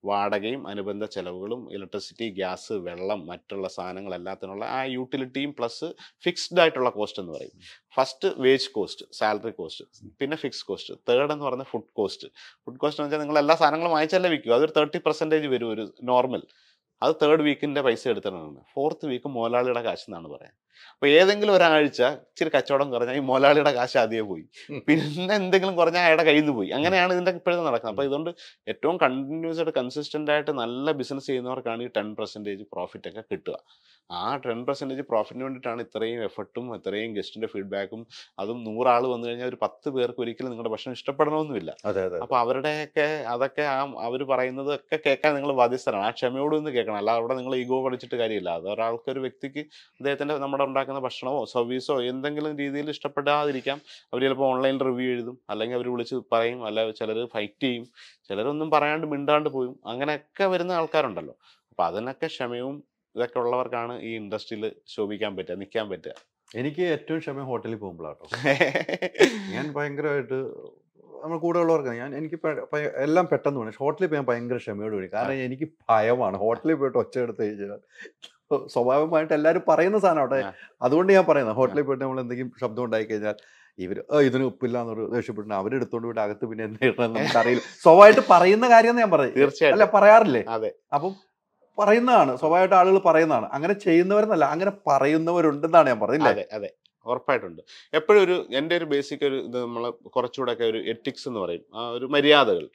വാടകയും അനുബന്ധ ചെലവുകളും ഇലക്ട്രിസിറ്റി ഗ്യാസ് വെള്ളം മറ്റുള്ള സാധനങ്ങൾ എല്ലാത്തിനുള്ള ആ യൂട്ടിലിറ്റിയും പ്ലസ് ഫിക്സ്ഡ് ആയിട്ടുള്ള കോസ്റ്റ് എന്ന് പറയും first wage cost salary cost പിന്നെ ഫിക്സ് കോസ്റ്റ് തേർഡ് എന്ന് പറഞ്ഞ ഫുഡ് കോസ്റ്റ് ഫുഡ് കോസ്റ്റ് എന്ന് വെച്ചാൽ നിങ്ങൾ എല്ലാ സാധനങ്ങളും വാങ്ങിച്ചല്ലേ വിൽക്കുക അതൊരു തേർട്ടി പെർസെൻറ്റേജ് വരും ഒരു നോർമൽ അത് തേർഡ് വീക്കിൻ്റെ പൈസ എടുത്തിട്ടുണ്ട് ഫോർത്ത് വീക്ക് മോലാളിയുടെ കാശ് എന്നാണ് പറയാം അപ്പോൾ ഏതെങ്കിലും ഒരാഴ്ച ഇച്ചിരി കച്ചവടം കുറഞ്ഞാൽ ഈ മോലാളിയുടെ കാശ് ആദ്യമേ പോയി പിന്നെ എന്തെങ്കിലും കുറഞ്ഞാൽ അയാളുടെ കയ്യിൽ നിന്ന് പോയി അങ്ങനെയാണ് ഇതിൻ്റെ ഇപ്പോഴത്തെ നടക്കുന്നത് അപ്പോൾ ഇതുകൊണ്ട് ഏറ്റവും കണ്ടിന്യൂസ് ആയിട്ട് കൺസിസ്റ്റൻ്റ് ആയിട്ട് നല്ല ബിസിനസ് ചെയ്യുന്നവർക്കാണ് ഈ ടെൻ പെർസെൻറ്റേജ് പ്രോഫിറ്റ് ഒക്കെ കിട്ടുക ആ ടെൻ പെർസെൻറ്റേജ് പ്രോഫിറ്റിന് വേണ്ടിയിട്ടാണ് ഇത്രയും എഫർട്ടും ഇത്രയും ഗസ്റ്റിൻ്റെ ഫീഡ്ബാക്കും അതും നൂറാൾ വന്നു കഴിഞ്ഞാൽ ഒരു പത്ത് പേർക്ക് ഒരിക്കലും നിങ്ങളുടെ ഭക്ഷണം ഇഷ്ടപ്പെടണമെന്നില്ല അപ്പോൾ അവരുടെയൊക്കെ അതൊക്കെ ആ അവർ പറയുന്നത് ഒക്കെ കേൾക്കാൻ നിങ്ങൾ ബാധ്യസ്ഥരാണ് ആ ക്ഷമയോട് നിന്ന് ശരിയാക്കണം അല്ല അവിടെ നിങ്ങൾ ഈഗോ പഠിച്ചിട്ട് കാര്യമില്ല അത് ഒരാൾക്ക് ഒരു വ്യക്തിക്ക് അദ്ദേഹത്തിൻ്റെ നമ്മുടെ ഉണ്ടാക്കുന്ന ഭക്ഷണമോ സർവീസോ എന്തെങ്കിലും രീതിയിൽ ഇഷ്ടപ്പെടാതിരിക്കാം അവർ ചിലപ്പോൾ ഓൺലൈൻ റിവ്യൂ എഴുതും അല്ലെങ്കിൽ അവർ വിളിച്ച് പറയും അല്ല ചിലർ ഫൈറ്റ് ചെയ്യും ചിലരൊന്നും പറയാണ്ട് മിണ്ടാണ്ട് പോയും അങ്ങനെയൊക്കെ വരുന്ന ആൾക്കാരുണ്ടല്ലോ അപ്പോൾ അതിനൊക്കെ ക്ഷമയും ഇതൊക്കെ ഉള്ളവർക്കാണ് ഈ ഇൻഡസ്ട്രിയിൽ ശോഭിക്കാൻ പറ്റുക നിൽക്കാൻ പറ്റുക എനിക്ക് ഏറ്റവും ക്ഷമ ഹോട്ടലിൽ പോകുമ്പോഴാട്ടോ ഞാൻ ഭയങ്കരമായിട്ട് നമ്മൾ കൂടെ ഉള്ളവർക്ക് ഞാൻ എനിക്ക് എല്ലാം പെട്ടെന്ന് വേണം ഹോട്ടലിൽ പോയി ഞാൻ ഭയങ്കര ക്ഷമയോട് കൂടി കാരണം എനിക്ക് ഭയമാണ് ഹോട്ടലിൽ പോയിട്ട് ഒച്ച എടുത്ത് കഴിഞ്ഞാൽ സ്വാഭാവികമായിട്ട് എല്ലാവരും പറയുന്ന സാധനമാട്ടെ അതുകൊണ്ട് ഞാൻ പറയുന്നത് ഹോട്ടലിൽ പോയിട്ട് നമ്മൾ എന്തെങ്കിലും ശബ്ദം ഉണ്ടായി കഴിഞ്ഞാൽ ഇവർ ഇതിന് ഉപ്പില്ല എന്നൊരു അവർ എടുത്തോണ്ട് വീട് അകത്ത് പിന്നെ എന്ത് ചെയ്യണമെന്ന് നമുക്കറിയില്ല സ്വഭാവമായിട്ട് പറയുന്ന കാര്യം ഞാൻ പറയും തീർച്ചയായിട്ടും അല്ല പറയാറില്ലേ അതെ അപ്പം പറയുന്നതാണ് സ്വഭാവമായിട്ട് ആളുകൾ പറയുന്നതാണ് അങ്ങനെ ചെയ്യുന്നവരെന്നല്ല അങ്ങനെ പറയുന്നവരുണ്ടെന്നാണ് ഞാൻ അതെ അതെ ഉറപ്പായിട്ടുണ്ട് എപ്പോഴും ഒരു എൻ്റെ ഒരു ബേസിക് ഒരു ഇത് നമ്മൾ ഒക്കെ ഒരു എത്തിക്സ് എന്ന് പറയും ആ ഒരു മര്യാദകൾ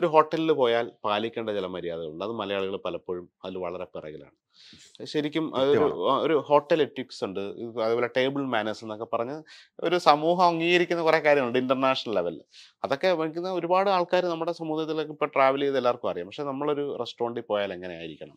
ഒരു ഹോട്ടലിൽ പോയാൽ പാലിക്കേണ്ട ചില മര്യാദകളുണ്ട് അത് മലയാളികൾ പലപ്പോഴും അതിൽ വളരെ പിറകിലാണ് ശരിക്കും അതൊരു ഒരു ഹോട്ടൽ എറ്റിക്സ് ഉണ്ട് അതുപോലെ ടേബിൾ മാനേഴ്സ് എന്നൊക്കെ പറഞ്ഞ് ഒരു സമൂഹം അംഗീകരിക്കുന്ന കുറേ കാര്യങ്ങളുണ്ട് ഇന്റർനാഷണൽ ലെവലിൽ അതൊക്കെ വയ്ക്കുന്ന ഒരുപാട് ആൾക്കാർ നമ്മുടെ സമൂഹത്തിലൊക്കെ ഇപ്പൊ ട്രാവൽ ചെയ്ത് എല്ലാവർക്കും അറിയാം പക്ഷേ നമ്മളൊരു റെസ്റ്റോറൻറ്റിൽ പോയാൽ എങ്ങനെ ആയിരിക്കണം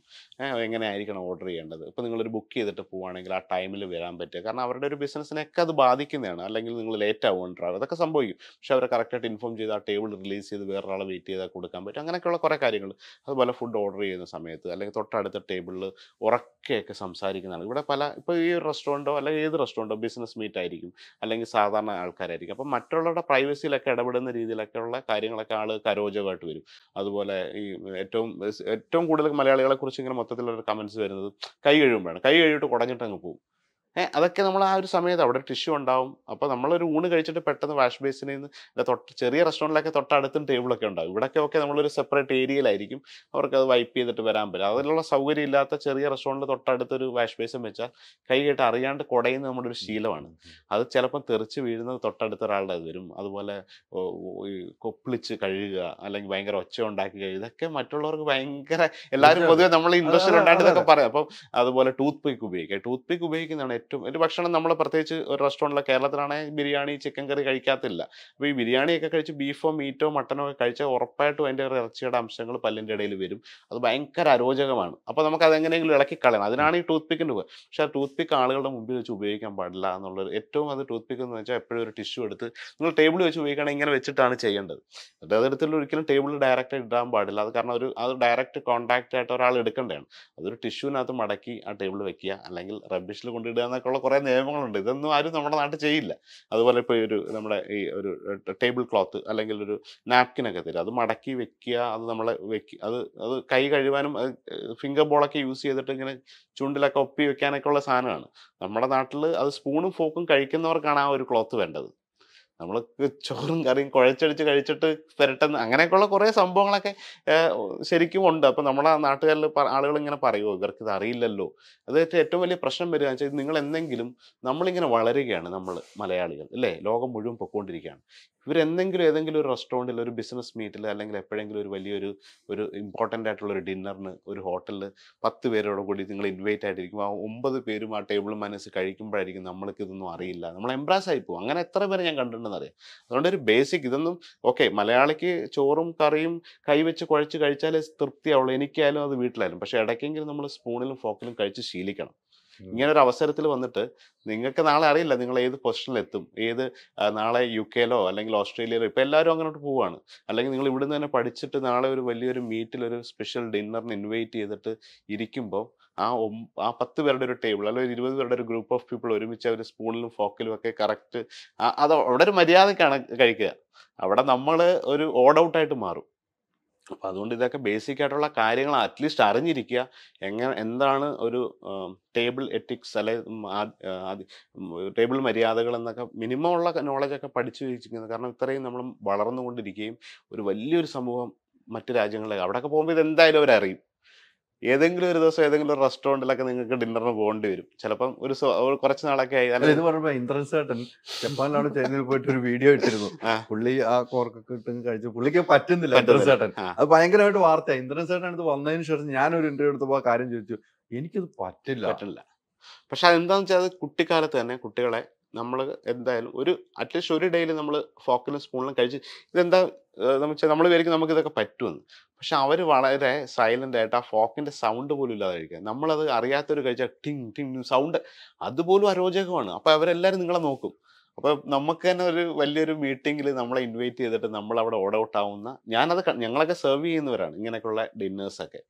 എങ്ങനെ ആയിരിക്കണം ഓർഡർ ചെയ്യേണ്ടത് ഇപ്പൊ നിങ്ങളൊരു ബുക്ക് ചെയ്തിട്ട് പോവാണെങ്കിൽ ആ ടൈമിൽ വരാൻ പറ്റുക കാരണം അവരുടെ ഒരു ബിസിനസ്സിനൊക്കെ അത് ബാധിക്കുന്നതാണ് അല്ലെങ്കിൽ നിങ്ങൾ ലേറ്റ് ആവും ട്രാവൽ അതൊക്കെ സംഭവിക്കും പക്ഷെ അവരെ കറക്റ്റായിട്ട് ഇൻഫോം ചെയ്ത് ആ ടേബിൾ റിലീസ് ചെയ്ത് വേറൊരാളെ വെയിറ്റ് ചെയ്താൽ കൊടുക്കാൻ പറ്റും അങ്ങനെയൊക്കെയുള്ള കുറേ കാര്യങ്ങൾ അതുപോലെ ഫുഡ് ഓർഡർ ചെയ്യുന്ന സമയത്ത് അല്ലെങ്കിൽ തൊട്ടടുത്ത ടേബിളിൽ ഉറക്കെയൊക്കെ സംസാരിക്കുന്നതാണ് ഇവിടെ പല ഇപ്പോൾ ഈ റെസ്റ്റോറൻറ്റോ അല്ലെങ്കിൽ ഏത് റെസ്റ്റോറൻറ്റോ ബിസിനസ് മീറ്റ് ആയിരിക്കും അല്ലെങ്കിൽ സാധാരണ ആൾക്കാരായിരിക്കും അപ്പം മറ്റുള്ളവരുടെ പ്രൈവസിയിലൊക്കെ ഇടപെടുന്ന രീതിയിലൊക്കെയുള്ള കാര്യങ്ങളൊക്കെ ആൾ കരോചകമായിട്ട് വരും അതുപോലെ ഈ ഏറ്റവും ഏറ്റവും കൂടുതൽ മലയാളികളെക്കുറിച്ച് ഇങ്ങനെ മൊത്തത്തിലുള്ള കമൻസ് വരുന്നത് കൈ കഴുകുമ്പോഴാണ് കൈ കഴുകിയിട്ട് കുടഞ്ഞിട്ട് അങ്ങ് പോകും അതൊക്കെ നമ്മൾ ആ ഒരു സമയത്ത് അവിടെ ടിഷ്യൂ ഉണ്ടാവും അപ്പോൾ നമ്മളൊരു ഊണ് കഴിച്ചിട്ട് പെട്ടെന്ന് വാഷ് ബേസിനിൽ നിന്ന് തൊട്ട് ചെറിയ റെസ്റ്റോറൻറ്റിലൊക്കെ തൊട്ടടുത്തും ടേബിളൊക്കെ ഉണ്ടാവും ഇവിടെയൊക്കെ ഒക്കെ നമ്മളൊരു സെപ്പറേറ്റ് ഏരിയയിലായിരിക്കും അവർക്കത് വൈപ്പ് ചെയ്തിട്ട് വരാൻ പറ്റും അതിലുള്ള സൗകര്യം ഇല്ലാത്ത ചെറിയ റെസ്റ്റോറൻറ്റിൽ തൊട്ടടുത്തൊരു വാഷ് ബേസൻ വെച്ചാൽ കൈ കേട്ട് അറിയാണ്ട് കുടയുന്ന നമ്മുടെ ഒരു ശീലമാണ് അത് ചിലപ്പം തെറിച്ച് വീഴുന്നത് തൊട്ടടുത്ത ഒരാളുടെ അത് വരും അതുപോലെ കൊപ്പിളിച്ച് കഴുകുക അല്ലെങ്കിൽ ഭയങ്കര ഒച്ച ഉണ്ടാക്കി കഴുകുക ഇതൊക്കെ മറ്റുള്ളവർക്ക് ഭയങ്കര എല്ലാവരും പൊതുവെ നമ്മൾ ഇൻട്രസ്റ്റിൽ ഉണ്ടായിട്ട് ഇതൊക്കെ പറയാം അപ്പം അതുപോലെ ടൂത്ത് പിക്ക് ഉപയോഗിക്കുക ടൂത്ത് പിക്ക് ഉപയോഗിക്കുന്നതാണ് പറ്റും ഒരു ഭക്ഷണം നമ്മൾ പ്രത്യേകിച്ച് ഒരു റെസ്റ്റോറൻറ്റിലെ കേരളത്തിലാണെങ്കിൽ ബിരിയാണി ചിക്കൻ കറി കഴിക്കാത്തില്ല അപ്പോൾ ഈ ബിരിയാണിയൊക്കെ കഴിച്ച് ബീഫോ മീറ്റോ മട്ടനോ ഒക്കെ കഴിച്ചാൽ ഉറപ്പായിട്ടും അതിൻ്റെ ഇറച്ചിയുടെ അംശങ്ങൾ പല്ലിൻ്റെ ഇടയിൽ വരും അത് ഭയങ്കര അരോചകമാണ് അപ്പോൾ നമുക്ക് അതെങ്ങനെയെങ്കിലും ഇളക്കി കളയണം അതിനാണ് ഈ ടൂത്ത് പിക്കിൻ്റെ പോകുക പക്ഷേ ആ ടൂത്ത് പിക്ക് ആളുകളുടെ മുമ്പിൽ വെച്ച് ഉപയോഗിക്കാൻ പാടില്ല എന്നുള്ളൊരു ഏറ്റവും അത് ടൂത്ത് പിക്ക് എന്ന് വെച്ചാൽ എപ്പോഴും ഒരു ടിഷ്യൂ എടുത്ത് നിങ്ങൾ ടേബിളിൽ വെച്ച് ഉപയോഗിക്കുകയാണെങ്കിൽ ഇങ്ങനെ വെച്ചിട്ടാണ് ചെയ്യേണ്ടത് എന്നിട്ട് അതെടുത്തിൽ ഒരിക്കലും ടേബിൾ ഡയറക്റ്റ് ഇടാൻ പാടില്ല അത് കാരണം ഒരു അത് ഡയറക്റ്റ് കോൺടാക്റ്റ് ആയിട്ട് ഒരാൾ എടുക്കേണ്ടതാണ് അതൊരു ടിഷ്യൂവിനകത്ത് മടക്കി ആ ടേബിളിൽ വെക്കുക അല്ലെങ്കിൽ റബ്ബിഷിൽ കൊണ്ടിടുക എന്നൊക്കെയുള്ള കുറേ നിയമങ്ങളുണ്ട് ഇതൊന്നും ആരും നമ്മുടെ നാട്ടിൽ ചെയ്യില്ല അതുപോലെ ഇപ്പോൾ ഒരു നമ്മുടെ ഈ ഒരു ടേബിൾ ക്ലോത്ത് അല്ലെങ്കിൽ ഒരു നാപ്കിനൊക്കെ തരും അത് മടക്കി വെക്കുക അത് നമ്മളെ വെക്കുക അത് അത് കൈ കഴുവാനും ഫിംഗർ ബോളൊക്കെ യൂസ് ചെയ്തിട്ട് ഇങ്ങനെ ചുണ്ടിലൊക്കെ ഒപ്പി വെക്കാനൊക്കെ ഉള്ള സാധനമാണ് നമ്മുടെ നാട്ടിൽ അത് സ്പൂണും ഫോക്കും കഴിക്കുന്നവർക്കാണ് ആ ഒരു ക്ലോത്ത് വേണ്ടത് നമ്മൾ ചോറും കറിയും കുഴച്ചടിച്ച് കഴിച്ചിട്ട് പുരട്ടുന്ന അങ്ങനെയൊക്കെയുള്ള കുറേ സംഭവങ്ങളൊക്കെ ശരിക്കും ഉണ്ട് അപ്പം നമ്മളെ നാട്ടുകാരിൽ ആളുകൾ ഇങ്ങനെ പറയുമോ ഇവർക്ക് ഇത് അറിയില്ലല്ലോ അത് ഏറ്റവും വലിയ പ്രശ്നം വരിക വെച്ചാൽ നിങ്ങൾ എന്തെങ്കിലും നമ്മളിങ്ങനെ വളരുകയാണ് നമ്മൾ മലയാളികൾ അല്ലേ ലോകം മുഴുവൻ പൊക്കോണ്ടിരിക്കുകയാണ് ഇവരെന്തെങ്കിലും ഏതെങ്കിലും ഒരു റെസ്റ്റോറൻറ്റിൽ ഒരു ബിസിനസ് മീറ്റിൽ അല്ലെങ്കിൽ എപ്പോഴെങ്കിലും ഒരു വലിയൊരു ഒരു ഇമ്പോർട്ടൻ്റ് ആയിട്ടുള്ള ഒരു ഡിന്നറിന് ഒരു ഹോട്ടലിൽ പത്ത് പേരോട് കൂടി നിങ്ങൾ ഇൻവൈറ്റ് ആയിട്ടിരിക്കും ആ ഒമ്പത് പേരും ആ ടേബിൾ മനസ്സ് കഴിക്കുമ്പോഴായിരിക്കും നമ്മൾക്ക് ഇതൊന്നും അറിയില്ല നമ്മൾ എംബ്രാസ് ആയി പോകും അങ്ങനെ എത്ര പേരെ ഞാൻ കണ്ടിട്ടുണ്ട് ഉണ്ടെന്ന് അറിയാം അതുകൊണ്ട് ഒരു ബേസിക് ഇതൊന്നും ഓക്കെ മലയാളിക്ക് ചോറും കറിയും കൈവെച്ച് കുഴച്ച് കഴിച്ചാലേ തൃപ്തിയാവുള്ളൂ എനിക്കായാലും അത് വീട്ടിലായാലും പക്ഷേ ഇടയ്ക്കെങ്കിലും നമ്മൾ സ്പൂണിലും ഫോക്കിലും കഴിച്ച് ശീലിക്കണം ഇങ്ങനെ ഒരു അവസരത്തിൽ വന്നിട്ട് നിങ്ങൾക്ക് നാളെ അറിയില്ല നിങ്ങൾ ഏത് പൊസിഷനിലെത്തും ഏത് നാളെ യു കെയിലോ അല്ലെങ്കിൽ ഓസ്ട്രേലിയയിലോ ഇപ്പോൾ എല്ലാവരും അങ്ങോട്ട് പോവാണ് അല്ലെങ്കിൽ നിങ്ങൾ ഇവിടുന്ന് തന്നെ പഠിച്ചിട്ട് നാളെ ഒരു വലിയൊരു മീറ്റിൽ ഒരു സ്പെഷ്യൽ ഡിന്നറിന് ഇൻവൈറ്റ് ചെയ്തിട്ട് ഇരിക്കുമ്പോൾ ആ ആ പത്ത് പേരുടെ ഒരു ടേബിൾ അല്ലെങ്കിൽ ഇരുപത് പേരുടെ ഒരു ഗ്രൂപ്പ് ഓഫ് പീപ്പിൾ ഒരുമിച്ച് അവർ സ്പൂണിലും ഫോക്കിലും ഒക്കെ കറക്റ്റ് അത് അവിടെ ഒരു മര്യാദക്കാണ് കഴിക്കുക അവിടെ നമ്മൾ ഒരു ഓഡ് ഔട്ടായിട്ട് മാറും അപ്പോൾ അതുകൊണ്ട് ഇതൊക്കെ ബേസിക് ആയിട്ടുള്ള കാര്യങ്ങൾ അറ്റ്ലീസ്റ്റ് അറിഞ്ഞിരിക്കുക എങ്ങനെ എന്താണ് ഒരു ടേബിൾ എത്തിക്സ് അല്ലെങ്കിൽ ടേബിൾ മര്യാദകൾ എന്നൊക്കെ മിനിമം ഉള്ള നോളജൊക്കെ പഠിച്ചു വെച്ചിരിക്കുന്നത് കാരണം ഇത്രയും നമ്മൾ വളർന്നുകൊണ്ടിരിക്കുകയും ഒരു വലിയൊരു സമൂഹം മറ്റു രാജ്യങ്ങളിലേക്ക് അവിടെയൊക്കെ പോകുമ്പോൾ ഇത് എന്തായാലും അവരറിയും ഏതെങ്കിലും ഒരു ദിവസം ഏതെങ്കിലും ഒരു റെസ്റ്റോറൻറ്റിലൊക്കെ നിങ്ങൾക്ക് ഡിന്നറിന് പോകേണ്ടി വരും ചിലപ്പം ഒരു കുറച്ച് നാളൊക്കെ ആയി അല്ല ഇത് പറയുമ്പോൾ ഇൻട്രസ്റ്റ് ആയിട്ട് ജപ്പാനിലാണ് ചൈനയിൽ പോയിട്ട് ഒരു വീഡിയോ ഇട്ടിരുന്നു പുള്ളി ആ കോർക്കൊക്കെ ഇട്ട് കഴിച്ചു പുള്ളിക്ക് പറ്റുന്നില്ല ഇൻട്രസ്റ്റ് ചേട്ടൻ അത് ഭയങ്കരമായിട്ട് വാർത്ത ഇന്ദ്രൻസ് ആയിട്ടാണ് ഇത് വന്നതിന് ശേഷം ഞാനൊരു ഇന്റർവ്യൂ എടുത്തപ്പോൾ ആ കാര്യം ചോദിച്ചു എനിക്കത് പറ്റില്ല പറ്റില്ല പക്ഷെ അതെന്താണെന്ന് വെച്ചാൽ അത് കുട്ടിക്കാലത്ത് തന്നെ കുട്ടികളെ നമ്മൾ എന്തായാലും ഒരു അറ്റ്ലീസ്റ്റ് ഒരു ഡേയിൽ നമ്മൾ ഫോക്കിലും സ്പൂണിലും കഴിച്ച് ഇതെന്താ നമ്മൾ വിചാരിക്കും നമുക്ക് ഇതൊക്കെ പറ്റുമെന്ന് പക്ഷെ അവർ വളരെ സൈലന്റ് ആയിട്ട് ആ ഫോക്കിന്റെ സൗണ്ട് പോലും ഇല്ലാതെ കഴിക്കുക നമ്മളത് അറിയാത്തൊരു കഴിച്ചാൽ ടിങ് ടിങ് സൗണ്ട് അതുപോലും അരോചകമാണ് അപ്പോൾ അവരെല്ലാവരും നിങ്ങളെ നോക്കും അപ്പോൾ നമുക്ക് തന്നെ ഒരു വലിയൊരു മീറ്റിങ്ങിൽ നമ്മളെ ഇൻവൈറ്റ് ചെയ്തിട്ട് നമ്മൾ അവിടെ ഓട് ഔട്ട് ആവുന്ന ഞാനത് ഞങ്ങളൊക്കെ സെർവ് ചെയ്യുന്നവരാണ് ഇങ്ങനെയൊക്കെയുള്ള ഡിന്നേഴ്സൊക്കെ